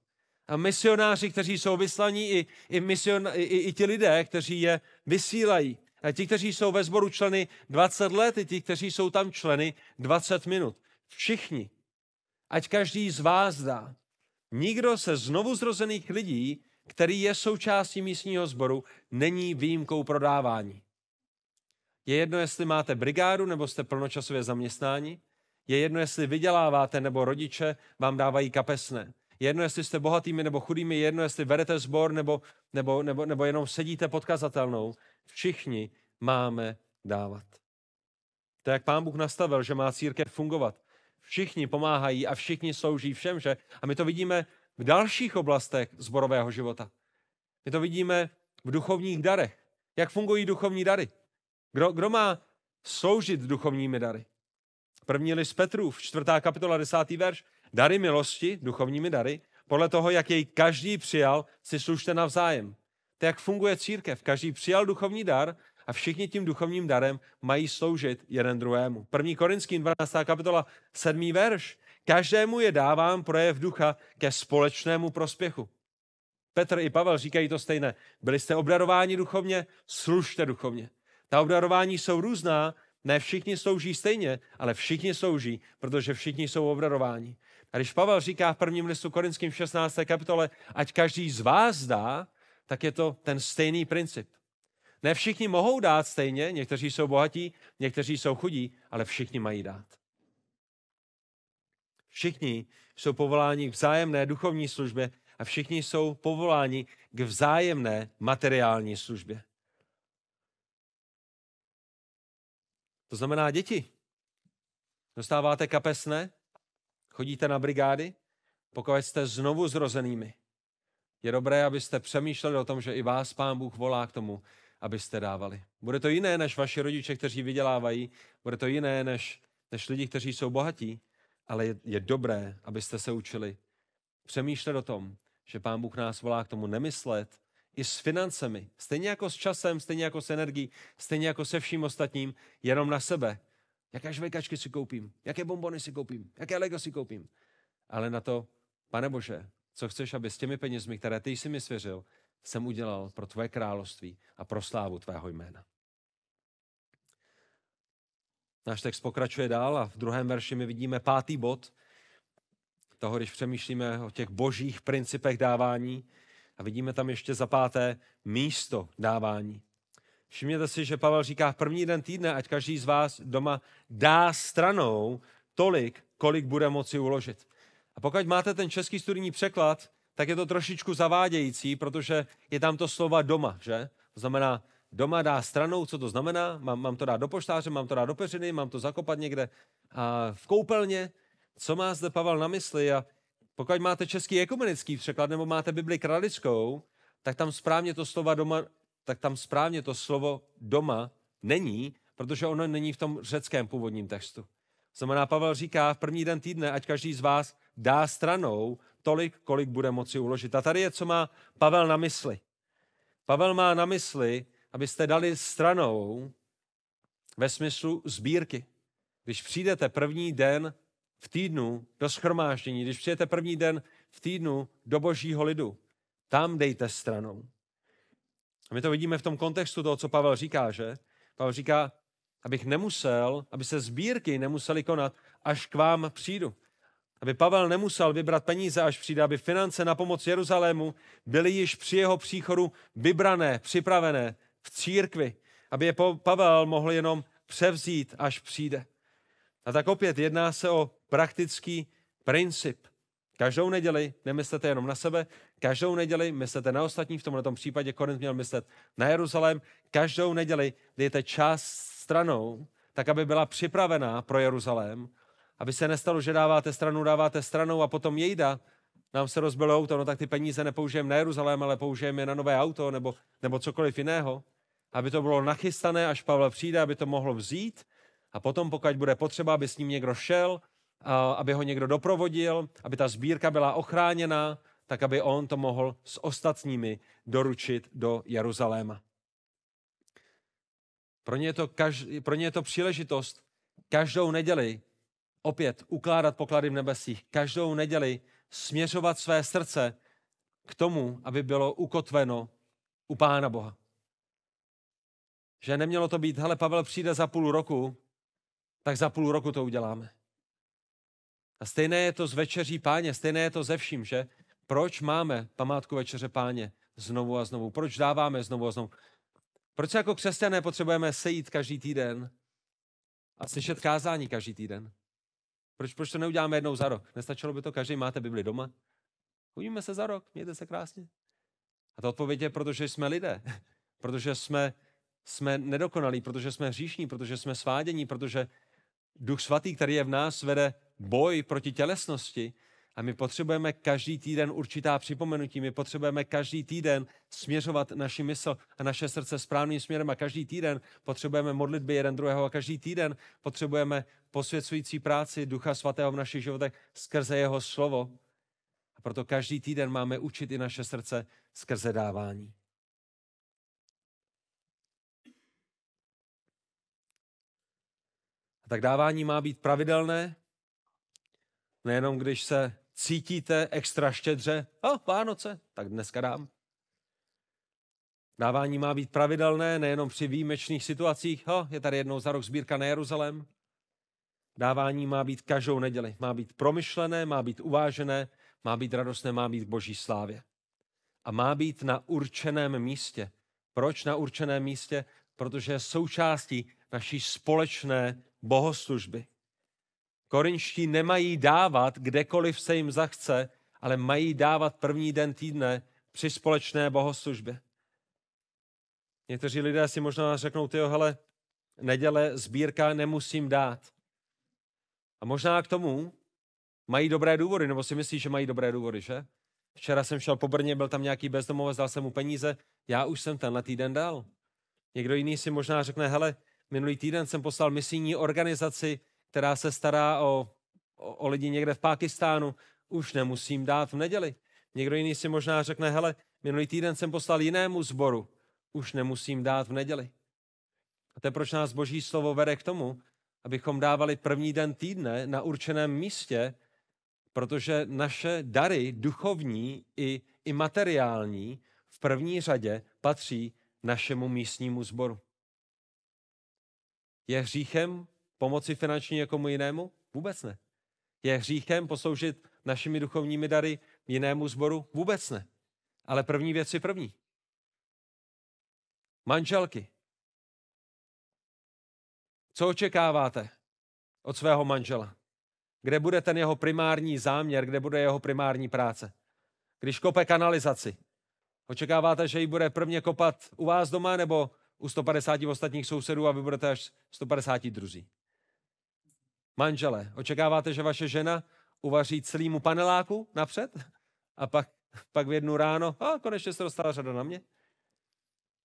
A misionáři, kteří jsou vyslaní, i, i, mision, i, i ti lidé, kteří je vysílají. Eh, ti, kteří jsou ve sboru členy 20 let, i ti, kteří jsou tam členy 20 minut. Všichni. Ať každý z vás dá. Nikdo se znovu zrozených lidí, který je součástí místního sboru, není výjimkou prodávání. Je jedno, jestli máte brigádu nebo jste plnočasově zaměstnáni. Je jedno, jestli vyděláváte nebo rodiče vám dávají kapesné. Je jedno, jestli jste bohatými nebo chudými, je jedno, jestli vedete sbor nebo, nebo, nebo, nebo jenom sedíte pod kazatelnou všichni máme dávat. To jak pán Bůh nastavil, že má církev fungovat. Všichni pomáhají a všichni slouží všem, že? A my to vidíme v dalších oblastech zborového života. My to vidíme v duchovních darech. Jak fungují duchovní dary? Kdo, kdo má sloužit duchovními dary? První list v čtvrtá kapitola, desátý verš. Dary milosti, duchovními dary, podle toho, jak jej každý přijal, si služte navzájem. To je, jak funguje církev. Každý přijal duchovní dar a všichni tím duchovním darem mají sloužit jeden druhému. 1. Korinským 12. kapitola 7. verš. Každému je dávám projev ducha ke společnému prospěchu. Petr i Pavel říkají to stejné. Byli jste obdarováni duchovně, služte duchovně. Ta obdarování jsou různá, ne všichni slouží stejně, ale všichni slouží, protože všichni jsou obdarováni. A když Pavel říká v prvním listu korinským 16. kapitole, ať každý z vás dá, tak je to ten stejný princip. Ne všichni mohou dát stejně, někteří jsou bohatí, někteří jsou chudí, ale všichni mají dát. Všichni jsou povoláni k vzájemné duchovní službě a všichni jsou povoláni k vzájemné materiální službě. To znamená děti. Dostáváte kapesné, chodíte na brigády, pokud jste znovu zrozenými. Je dobré, abyste přemýšleli o tom, že i vás Pán Bůh volá k tomu, abyste dávali. Bude to jiné než vaši rodiče, kteří vydělávají, bude to jiné než, než lidi, kteří jsou bohatí, ale je, je dobré, abyste se učili přemýšlet o tom, že Pán Bůh nás volá k tomu nemyslet i s financemi, stejně jako s časem, stejně jako s energií, stejně jako se vším ostatním, jenom na sebe. Jaké žvejkačky si koupím, jaké bombony si koupím, jaké Lego si koupím. Ale na to, pane Bože, co chceš, aby s těmi penězmi, které ty jsi mi svěřil, jsem udělal pro tvoje království a pro slávu tvého jména. Náš text pokračuje dál a v druhém verši my vidíme pátý bod toho, když přemýšlíme o těch božích principech dávání a vidíme tam ještě za páté místo dávání. Všimněte si, že Pavel říká v první den týdne, ať každý z vás doma dá stranou tolik, kolik bude moci uložit. A pokud máte ten český studijní překlad, tak je to trošičku zavádějící, protože je tam to slova doma, že? To znamená, doma dá stranou, co to znamená, mám, mám to dát do poštáře, mám to dát do peřiny, mám to zakopat někde a v koupelně. Co má zde Pavel na mysli? A pokud máte český ekumenický překlad nebo máte Bibli kralickou, tak tam správně to slovo doma, tak tam správně to slovo doma není, protože ono není v tom řeckém původním textu. Znamená, Pavel říká v první den týdne, ať každý z vás dá stranou tolik, kolik bude moci uložit. A tady je, co má Pavel na mysli. Pavel má na mysli, abyste dali stranou ve smyslu sbírky. Když přijdete první den v týdnu do schromáždění, když přijdete první den v týdnu do božího lidu, tam dejte stranou. A my to vidíme v tom kontextu toho, co Pavel říká, že? Pavel říká, abych nemusel, aby se sbírky nemuseli konat, až k vám přijdu aby Pavel nemusel vybrat peníze, až přijde, aby finance na pomoc Jeruzalému byly již při jeho příchodu vybrané, připravené v církvi, aby je Pavel mohl jenom převzít, až přijde. A tak opět jedná se o praktický princip. Každou neděli nemyslete jenom na sebe, každou neděli myslete na ostatní, v tomto případě Korint měl myslet na Jeruzalém, každou neděli dejte čas stranou, tak aby byla připravená pro Jeruzalém, aby se nestalo, že dáváte stranu, dáváte stranou a potom jejda, nám se rozbilo auto, no tak ty peníze nepoužijeme na Jeruzalém, ale použijeme je na nové auto nebo, nebo cokoliv jiného. Aby to bylo nachystané, až Pavel přijde, aby to mohlo vzít a potom, pokud bude potřeba, aby s ním někdo šel, aby ho někdo doprovodil, aby ta sbírka byla ochráněna, tak aby on to mohl s ostatními doručit do Jeruzaléma. Pro ně je to, kaž, pro ně je to příležitost každou neděli opět ukládat poklady v nebesích, každou neděli směřovat své srdce k tomu, aby bylo ukotveno u Pána Boha. Že nemělo to být, hele, Pavel přijde za půl roku, tak za půl roku to uděláme. A stejné je to s večeří páně, stejné je to ze vším, že? Proč máme památku večeře páně znovu a znovu? Proč dáváme znovu a znovu? Proč se jako křesťané potřebujeme sejít každý týden a slyšet kázání každý týden? Proč, proč to neuděláme jednou za rok? Nestačilo by to, každý máte Bibli doma? Uvidíme se za rok, mějte se krásně. A ta odpověď je, protože jsme lidé, protože jsme, jsme nedokonalí, protože jsme hříšní, protože jsme svádění, protože Duch Svatý, který je v nás, vede boj proti tělesnosti a my potřebujeme každý týden určitá připomenutí, my potřebujeme každý týden směřovat naši mysl a naše srdce správným směrem a každý týden potřebujeme modlitby jeden druhého a každý týden potřebujeme posvěcující práci Ducha Svatého v našich životech skrze jeho slovo. A proto každý týden máme učit i naše srdce skrze dávání. A tak dávání má být pravidelné, nejenom když se cítíte extra štědře, a Vánoce, tak dneska dám. Dávání má být pravidelné, nejenom při výjimečných situacích. Ha, je tady jednou za rok sbírka na Jeruzalém. Dávání má být každou neděli. Má být promyšlené, má být uvážené, má být radostné, má být k boží slávě. A má být na určeném místě. Proč na určeném místě? Protože je součástí naší společné bohoslužby. Korinští nemají dávat kdekoliv se jim zachce, ale mají dávat první den týdne při společné bohoslužbě. Někteří lidé si možná řeknou, ty hele, neděle sbírka nemusím dát. A možná k tomu mají dobré důvody, nebo si myslí, že mají dobré důvody, že? Včera jsem šel po Brně, byl tam nějaký bezdomovec, dal jsem mu peníze, já už jsem tenhle týden dal. Někdo jiný si možná řekne, hele, minulý týden jsem poslal misijní organizaci která se stará o, o, o lidi někde v Pákistánu, už nemusím dát v neděli. Někdo jiný si možná řekne, hele, minulý týden jsem poslal jinému zboru, už nemusím dát v neděli. A to je proč nás boží slovo vede k tomu, abychom dávali první den týdne na určeném místě, protože naše dary duchovní i, i materiální v první řadě patří našemu místnímu zboru. Je hříchem Pomoci finanční někomu jinému? Vůbec ne. Je hříchem posloužit našimi duchovními dary jinému zboru? Vůbec ne. Ale první věc je první. Manželky. Co očekáváte od svého manžela? Kde bude ten jeho primární záměr, kde bude jeho primární práce? Když kope kanalizaci, očekáváte, že ji bude prvně kopat u vás doma nebo u 150 ostatních sousedů a vy budete až 150 druzí? Manžele, očekáváte, že vaše žena uvaří celému paneláku napřed a pak, pak v jednu ráno, a konečně se dostala řada na mě.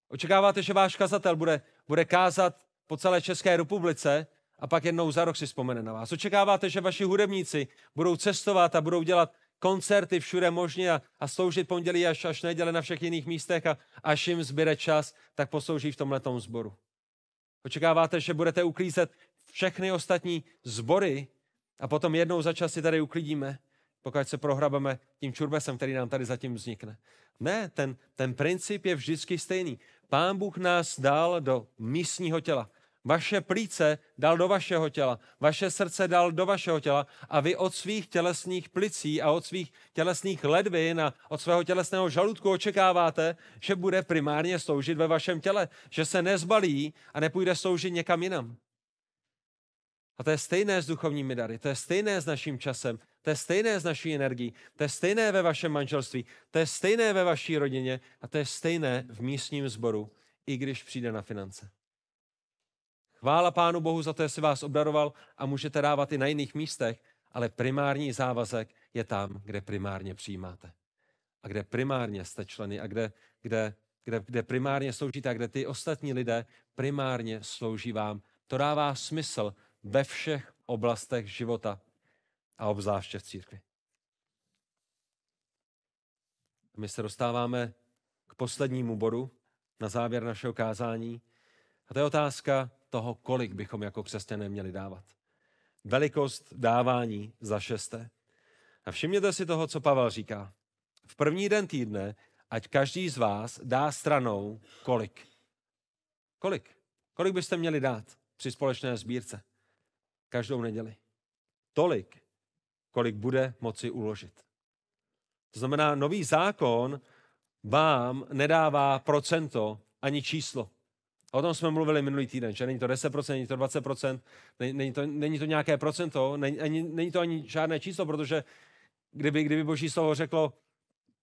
Očekáváte, že váš kazatel bude, bude kázat po celé České republice a pak jednou za rok si vzpomene na vás. Očekáváte, že vaši hudebníci budou cestovat a budou dělat koncerty všude možně a, a sloužit pondělí až, až neděle na všech jiných místech a až jim zbyde čas, tak poslouží v tomhletom sboru. Očekáváte, že budete uklízet všechny ostatní zbory a potom jednou za čas si tady uklidíme, pokud se prohrabeme tím čurbesem, který nám tady zatím vznikne. Ne, ten, ten princip je vždycky stejný. Pán Bůh nás dal do místního těla. Vaše plíce dal do vašeho těla, vaše srdce dal do vašeho těla a vy od svých tělesných plicí a od svých tělesných ledvin a od svého tělesného žaludku očekáváte, že bude primárně sloužit ve vašem těle, že se nezbalí a nepůjde sloužit někam jinam. A to je stejné s duchovními dary, to je stejné s naším časem, to je stejné s naší energií, to je stejné ve vašem manželství, to je stejné ve vaší rodině a to je stejné v místním sboru, i když přijde na finance. Chvála Pánu Bohu za to, si vás obdaroval a můžete dávat i na jiných místech, ale primární závazek je tam, kde primárně přijímáte. A kde primárně jste členy a kde, kde, kde, kde primárně sloužíte a kde ty ostatní lidé primárně slouží vám. To dává smysl ve všech oblastech života a obzvláště v církvi. My se dostáváme k poslednímu bodu na závěr našeho kázání. A to je otázka toho, kolik bychom jako křesťané měli dávat. Velikost dávání za šesté. A všimněte si toho, co Pavel říká. V první den týdne, ať každý z vás dá stranou kolik. Kolik? Kolik byste měli dát při společné sbírce? každou neděli. Tolik, kolik bude moci uložit. To znamená, nový zákon vám nedává procento ani číslo. o tom jsme mluvili minulý týden, že není to 10%, není to 20%, není, to, není to nějaké procento, není, není to ani žádné číslo, protože kdyby, kdyby boží slovo řeklo,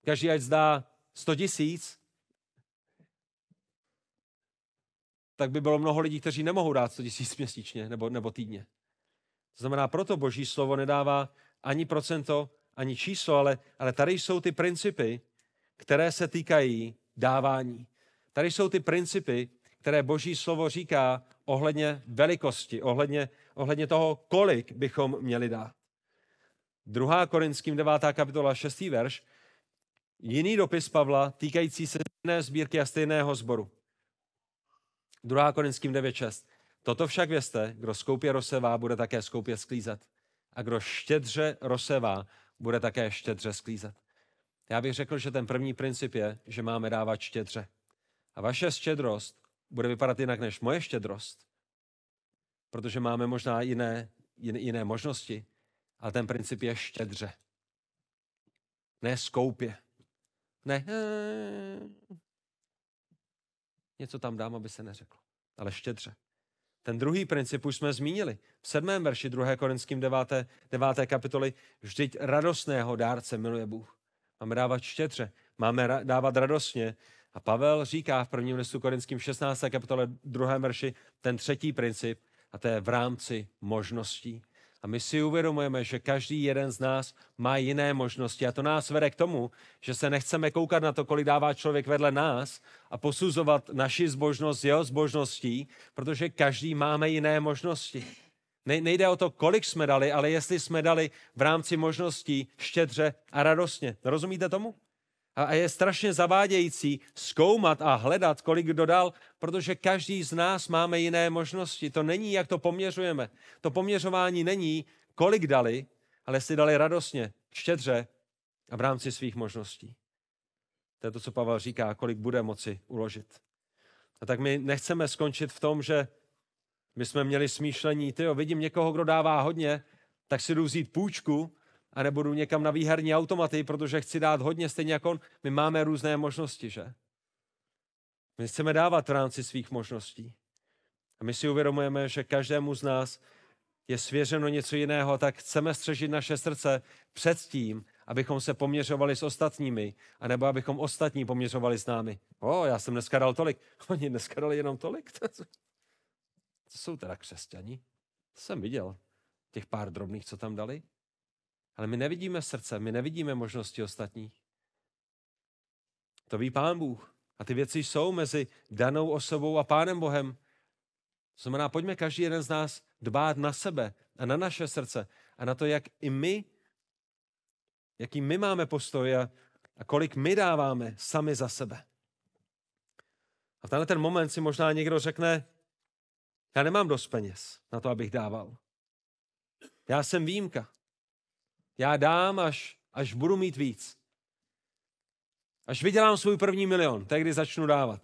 každý ať zdá 100 tisíc, tak by bylo mnoho lidí, kteří nemohou dát 100 tisíc měsíčně nebo, nebo týdně. To znamená, proto boží slovo nedává ani procento, ani číslo, ale, ale tady jsou ty principy, které se týkají dávání. Tady jsou ty principy, které boží slovo říká ohledně velikosti, ohledně, ohledně toho, kolik bychom měli dát. 2. Korinským 9. kapitola 6. verš, jiný dopis Pavla týkající se stejné sbírky a stejného sboru. 2. Korinským 9.6. Toto však vězte, kdo skoupě rozsevá, bude také skoupě sklízet. A kdo štědře rozsevá, bude také štědře sklízet. Já bych řekl, že ten první princip je, že máme dávat štědře. A vaše štědrost bude vypadat jinak než moje štědrost, protože máme možná jiné, jiné, jiné možnosti, ale ten princip je štědře. Ne skoupě. Ne. Něco tam dám, aby se neřeklo. Ale štědře. Ten druhý princip už jsme zmínili v 7. verši 2. Korinským 9. 9. kapitoly. Vždyť radostného dárce miluje Bůh. Máme dávat štědře, máme ra- dávat radostně. A Pavel říká v prvním listu Korinským 16. kapitole 2. verši ten třetí princip, a to je v rámci možností. A my si uvědomujeme, že každý jeden z nás má jiné možnosti a to nás vede k tomu, že se nechceme koukat na to, kolik dává člověk vedle nás a posuzovat naši zbožnost jeho zbožností, protože každý máme jiné možnosti. Nejde o to, kolik jsme dali, ale jestli jsme dali v rámci možností štědře a radostně. Rozumíte tomu? a je strašně zavádějící zkoumat a hledat, kolik kdo dal, protože každý z nás máme jiné možnosti. To není, jak to poměřujeme. To poměřování není, kolik dali, ale si dali radostně, štědře a v rámci svých možností. To je to, co Pavel říká, kolik bude moci uložit. A tak my nechceme skončit v tom, že my jsme měli smýšlení, ty vidím někoho, kdo dává hodně, tak si jdu vzít půjčku a nebudu někam na výherní automaty, protože chci dát hodně stejně jako on. My máme různé možnosti, že? My chceme dávat v rámci svých možností. A my si uvědomujeme, že každému z nás je svěřeno něco jiného, tak chceme střežit naše srdce před tím, abychom se poměřovali s ostatními, anebo abychom ostatní poměřovali s námi. O, já jsem dneska dal tolik. Oni dneska dali jenom tolik. To jsou teda křesťani. To jsem viděl. Těch pár drobných, co tam dali. Ale my nevidíme srdce, my nevidíme možnosti ostatních. To ví Pán Bůh. A ty věci jsou mezi danou osobou a Pánem Bohem. To znamená, pojďme každý jeden z nás dbát na sebe a na naše srdce a na to, jak i my, jaký my máme postoj a, a kolik my dáváme sami za sebe. A v tenhle ten moment si možná někdo řekne, já nemám dost peněz na to, abych dával. Já jsem výjimka. Já dám, až, až budu mít víc. Až vydělám svůj první milion, tehdy začnu dávat.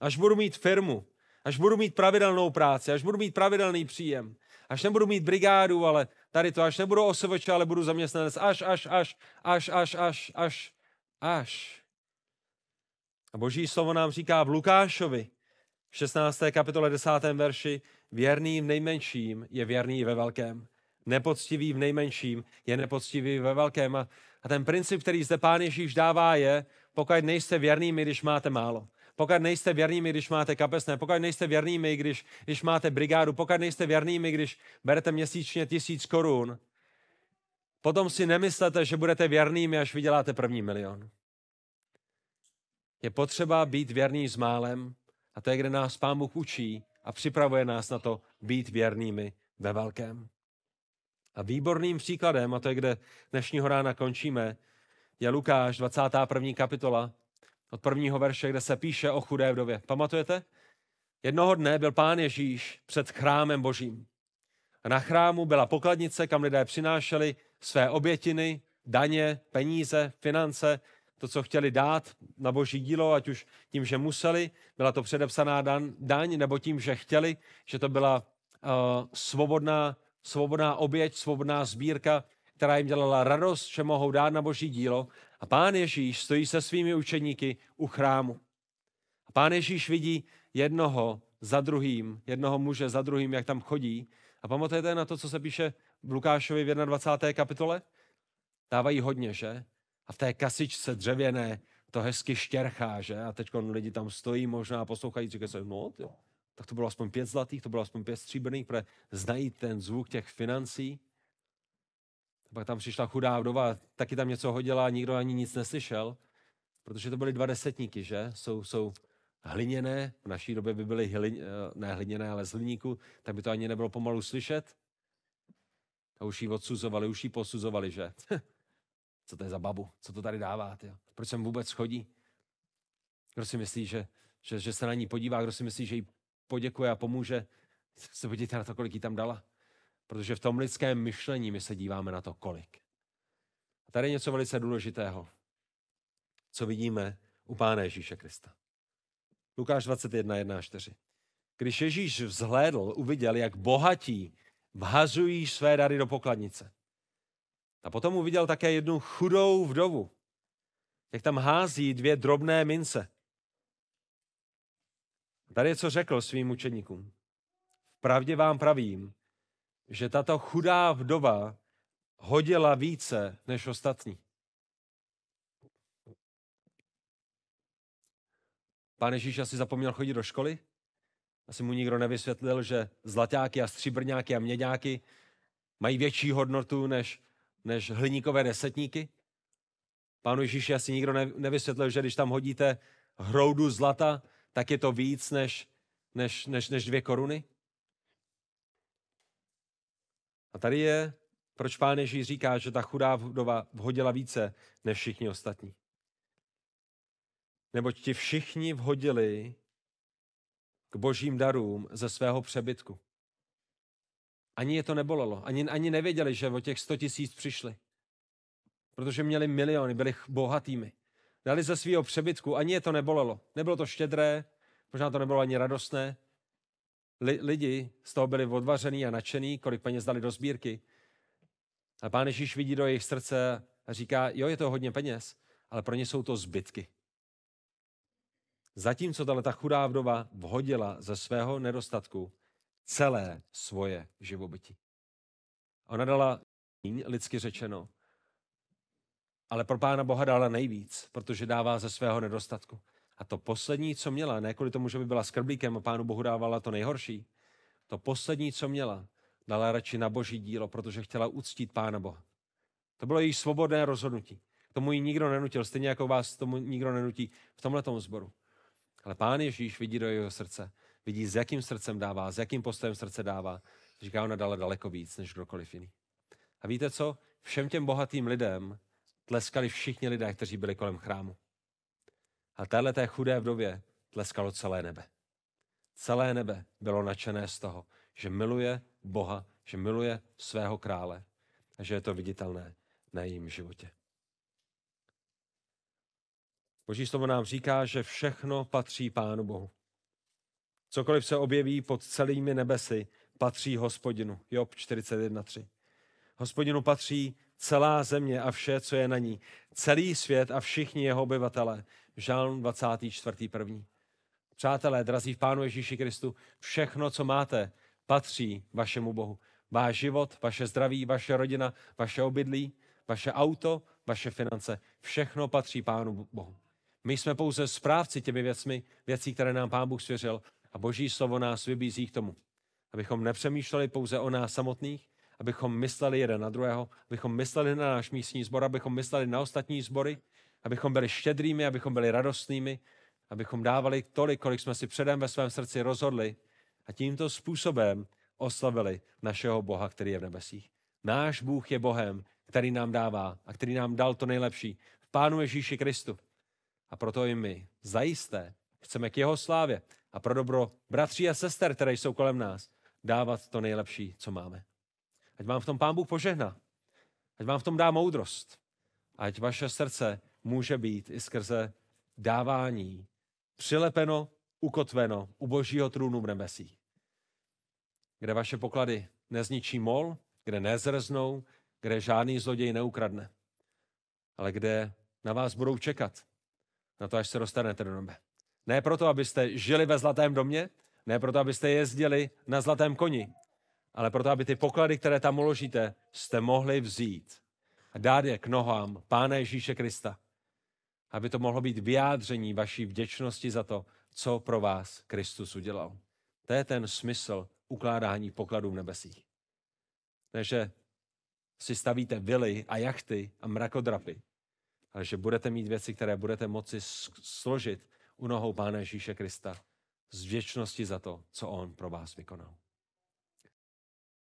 Až budu mít firmu, až budu mít pravidelnou práci, až budu mít pravidelný příjem, až nebudu mít brigádu, ale tady to, až nebudu osovoč, ale budu zaměstnanec, až, až, až, až, až, až, až, až. A boží slovo nám říká v Lukášovi, v 16. kapitole 10. verši, věrný v nejmenším je věrný i ve velkém nepoctivý v nejmenším je nepoctivý ve velkém. A ten princip, který zde Pán Ježíš dává, je, pokud nejste věrnými, když máte málo. Pokud nejste věrnými, když máte kapesné, pokud nejste věrnými, když, když máte brigádu, pokud nejste věrnými, když berete měsíčně tisíc korun, potom si nemyslete, že budete věrnými, až vyděláte první milion. Je potřeba být věrný s málem a to je, kde nás Pán Bůh učí a připravuje nás na to být věrnými ve velkém. A výborným příkladem, a to je, kde dnešního rána končíme, je Lukáš, 21. kapitola, od prvního verše, kde se píše o chudé vdově. Pamatujete? Jednoho dne byl pán Ježíš před chrámem božím. A na chrámu byla pokladnice, kam lidé přinášeli své obětiny, daně, peníze, finance, to, co chtěli dát na boží dílo, ať už tím, že museli, byla to předepsaná dan, daň, nebo tím, že chtěli, že to byla uh, svobodná svobodná oběť, svobodná sbírka, která jim dělala radost, že mohou dát na boží dílo. A pán Ježíš stojí se svými učeníky u chrámu. A pán Ježíš vidí jednoho za druhým, jednoho muže za druhým, jak tam chodí. A pamatujete na to, co se píše v Lukášovi v 21. kapitole? Dávají hodně, že? A v té kasičce dřevěné to hezky štěrchá, že? A teď lidi tam stojí možná a poslouchají, říkají se, no, ty, tak to bylo aspoň pět zlatých, to bylo aspoň pět stříbrných, protože znají ten zvuk těch financí. A pak tam přišla chudá vdova, taky tam něco hodila, nikdo ani nic neslyšel, protože to byly dva desetníky, že? Jsou, jsou hliněné, v naší době by byly hlin, eh, ne hliněné, ale z hliníku, tak by to ani nebylo pomalu slyšet. A už ji odsuzovali, už ji posuzovali, že? Co to je za babu? Co to tady dává? Tyjo? Proč sem vůbec chodí? Kdo si myslí, že, že, že se na ní podívá? Kdo si myslí, že ji poděkuje a pomůže, se podívejte na to, kolik jí tam dala. Protože v tom lidském myšlení my se díváme na to, kolik. A tady je něco velice důležitého, co vidíme u Pána Ježíše Krista. Lukáš 21, 1, 4. Když Ježíš vzhlédl, uviděl, jak bohatí vhazují své dary do pokladnice. A potom uviděl také jednu chudou vdovu, jak tam hází dvě drobné mince. Tady je, co řekl svým učeníkům. Pravdě vám pravím, že tato chudá vdova hodila více než ostatní. Pane Ježíš asi zapomněl chodit do školy? Asi mu nikdo nevysvětlil, že zlatáky a stříbrňáky a měďáky mají větší hodnotu než, než hliníkové desetníky? Pánu Ježíši asi nikdo nevysvětlil, že když tam hodíte hroudu zlata, tak je to víc než, než, než, než dvě koruny? A tady je, proč pán Ježíš říká, že ta chudá vdova vhodila více než všichni ostatní. Neboť ti všichni vhodili k božím darům ze svého přebytku. Ani je to nebolelo, ani, ani nevěděli, že o těch 100 tisíc přišli. Protože měli miliony, byli bohatými. Dali ze svého přebytku, ani je to nebolelo. Nebylo to štědré, možná to nebylo ani radostné. Lidi z toho byli odvařený a nadšený, kolik peněz dali do sbírky. A pán Ježíš vidí do jejich srdce a říká, jo, je to hodně peněz, ale pro ně jsou to zbytky. Zatímco tato ta chudá vdova vhodila ze svého nedostatku celé svoje živobytí. Ona dala lidsky řečeno, ale pro Pána Boha dala nejvíc, protože dává ze svého nedostatku. A to poslední, co měla, ne kvůli tomu, že by byla skrblíkem a Pánu Bohu dávala to nejhorší, to poslední, co měla, dala radši na boží dílo, protože chtěla uctít Pána Boha. To bylo její svobodné rozhodnutí. K tomu ji nikdo nenutil, stejně jako vás tomu nikdo nenutí v tomhle sboru. Ale Pán Ježíš vidí do jeho srdce, vidí, s jakým srdcem dává, s jakým postojem srdce dává. Říká, ona dala daleko víc než kdokoliv jiný. A víte co? Všem těm bohatým lidem tleskali všichni lidé, kteří byli kolem chrámu. A téhle té chudé vdově tleskalo celé nebe. Celé nebe bylo nadšené z toho, že miluje Boha, že miluje svého krále a že je to viditelné na jejím životě. Boží slovo nám říká, že všechno patří Pánu Bohu. Cokoliv se objeví pod celými nebesy, patří hospodinu. Job 41.3. Hospodinu patří celá země a vše, co je na ní, celý svět a všichni jeho obyvatele. Žálm 24. první. Přátelé, drazí v Pánu Ježíši Kristu, všechno, co máte, patří vašemu Bohu. Váš život, vaše zdraví, vaše rodina, vaše obydlí, vaše auto, vaše finance, všechno patří Pánu Bohu. My jsme pouze správci těmi věcmi, věcí, které nám Pán Bůh svěřil a Boží slovo nás vybízí k tomu, abychom nepřemýšleli pouze o nás samotných, abychom mysleli jeden na druhého, abychom mysleli na náš místní zbor, abychom mysleli na ostatní zbory, abychom byli štědrými, abychom byli radostnými, abychom dávali tolik, kolik jsme si předem ve svém srdci rozhodli a tímto způsobem oslavili našeho Boha, který je v nebesích. Náš Bůh je Bohem, který nám dává a který nám dal to nejlepší v Pánu Ježíši Kristu. A proto i my zajisté chceme k jeho slávě a pro dobro bratří a sester, které jsou kolem nás, dávat to nejlepší, co máme. Ať vám v tom Pán Bůh požehná. Ať vám v tom dá moudrost. Ať vaše srdce může být i skrze dávání přilepeno, ukotveno u božího trůnu v nebesích. Kde vaše poklady nezničí mol, kde nezrznou, kde žádný zloděj neukradne, ale kde na vás budou čekat, na to, až se dostanete do nebe. Ne proto, abyste žili ve zlatém domě, ne proto, abyste jezdili na zlatém koni, ale proto, aby ty poklady, které tam uložíte, jste mohli vzít a dát je k nohám Pána Ježíše Krista. Aby to mohlo být vyjádření vaší vděčnosti za to, co pro vás Kristus udělal. To je ten smysl ukládání pokladů v nebesích. Ne, že si stavíte vily a jachty a mrakodrapy, ale že budete mít věci, které budete moci složit u nohou Pána Ježíše Krista z vděčnosti za to, co On pro vás vykonal.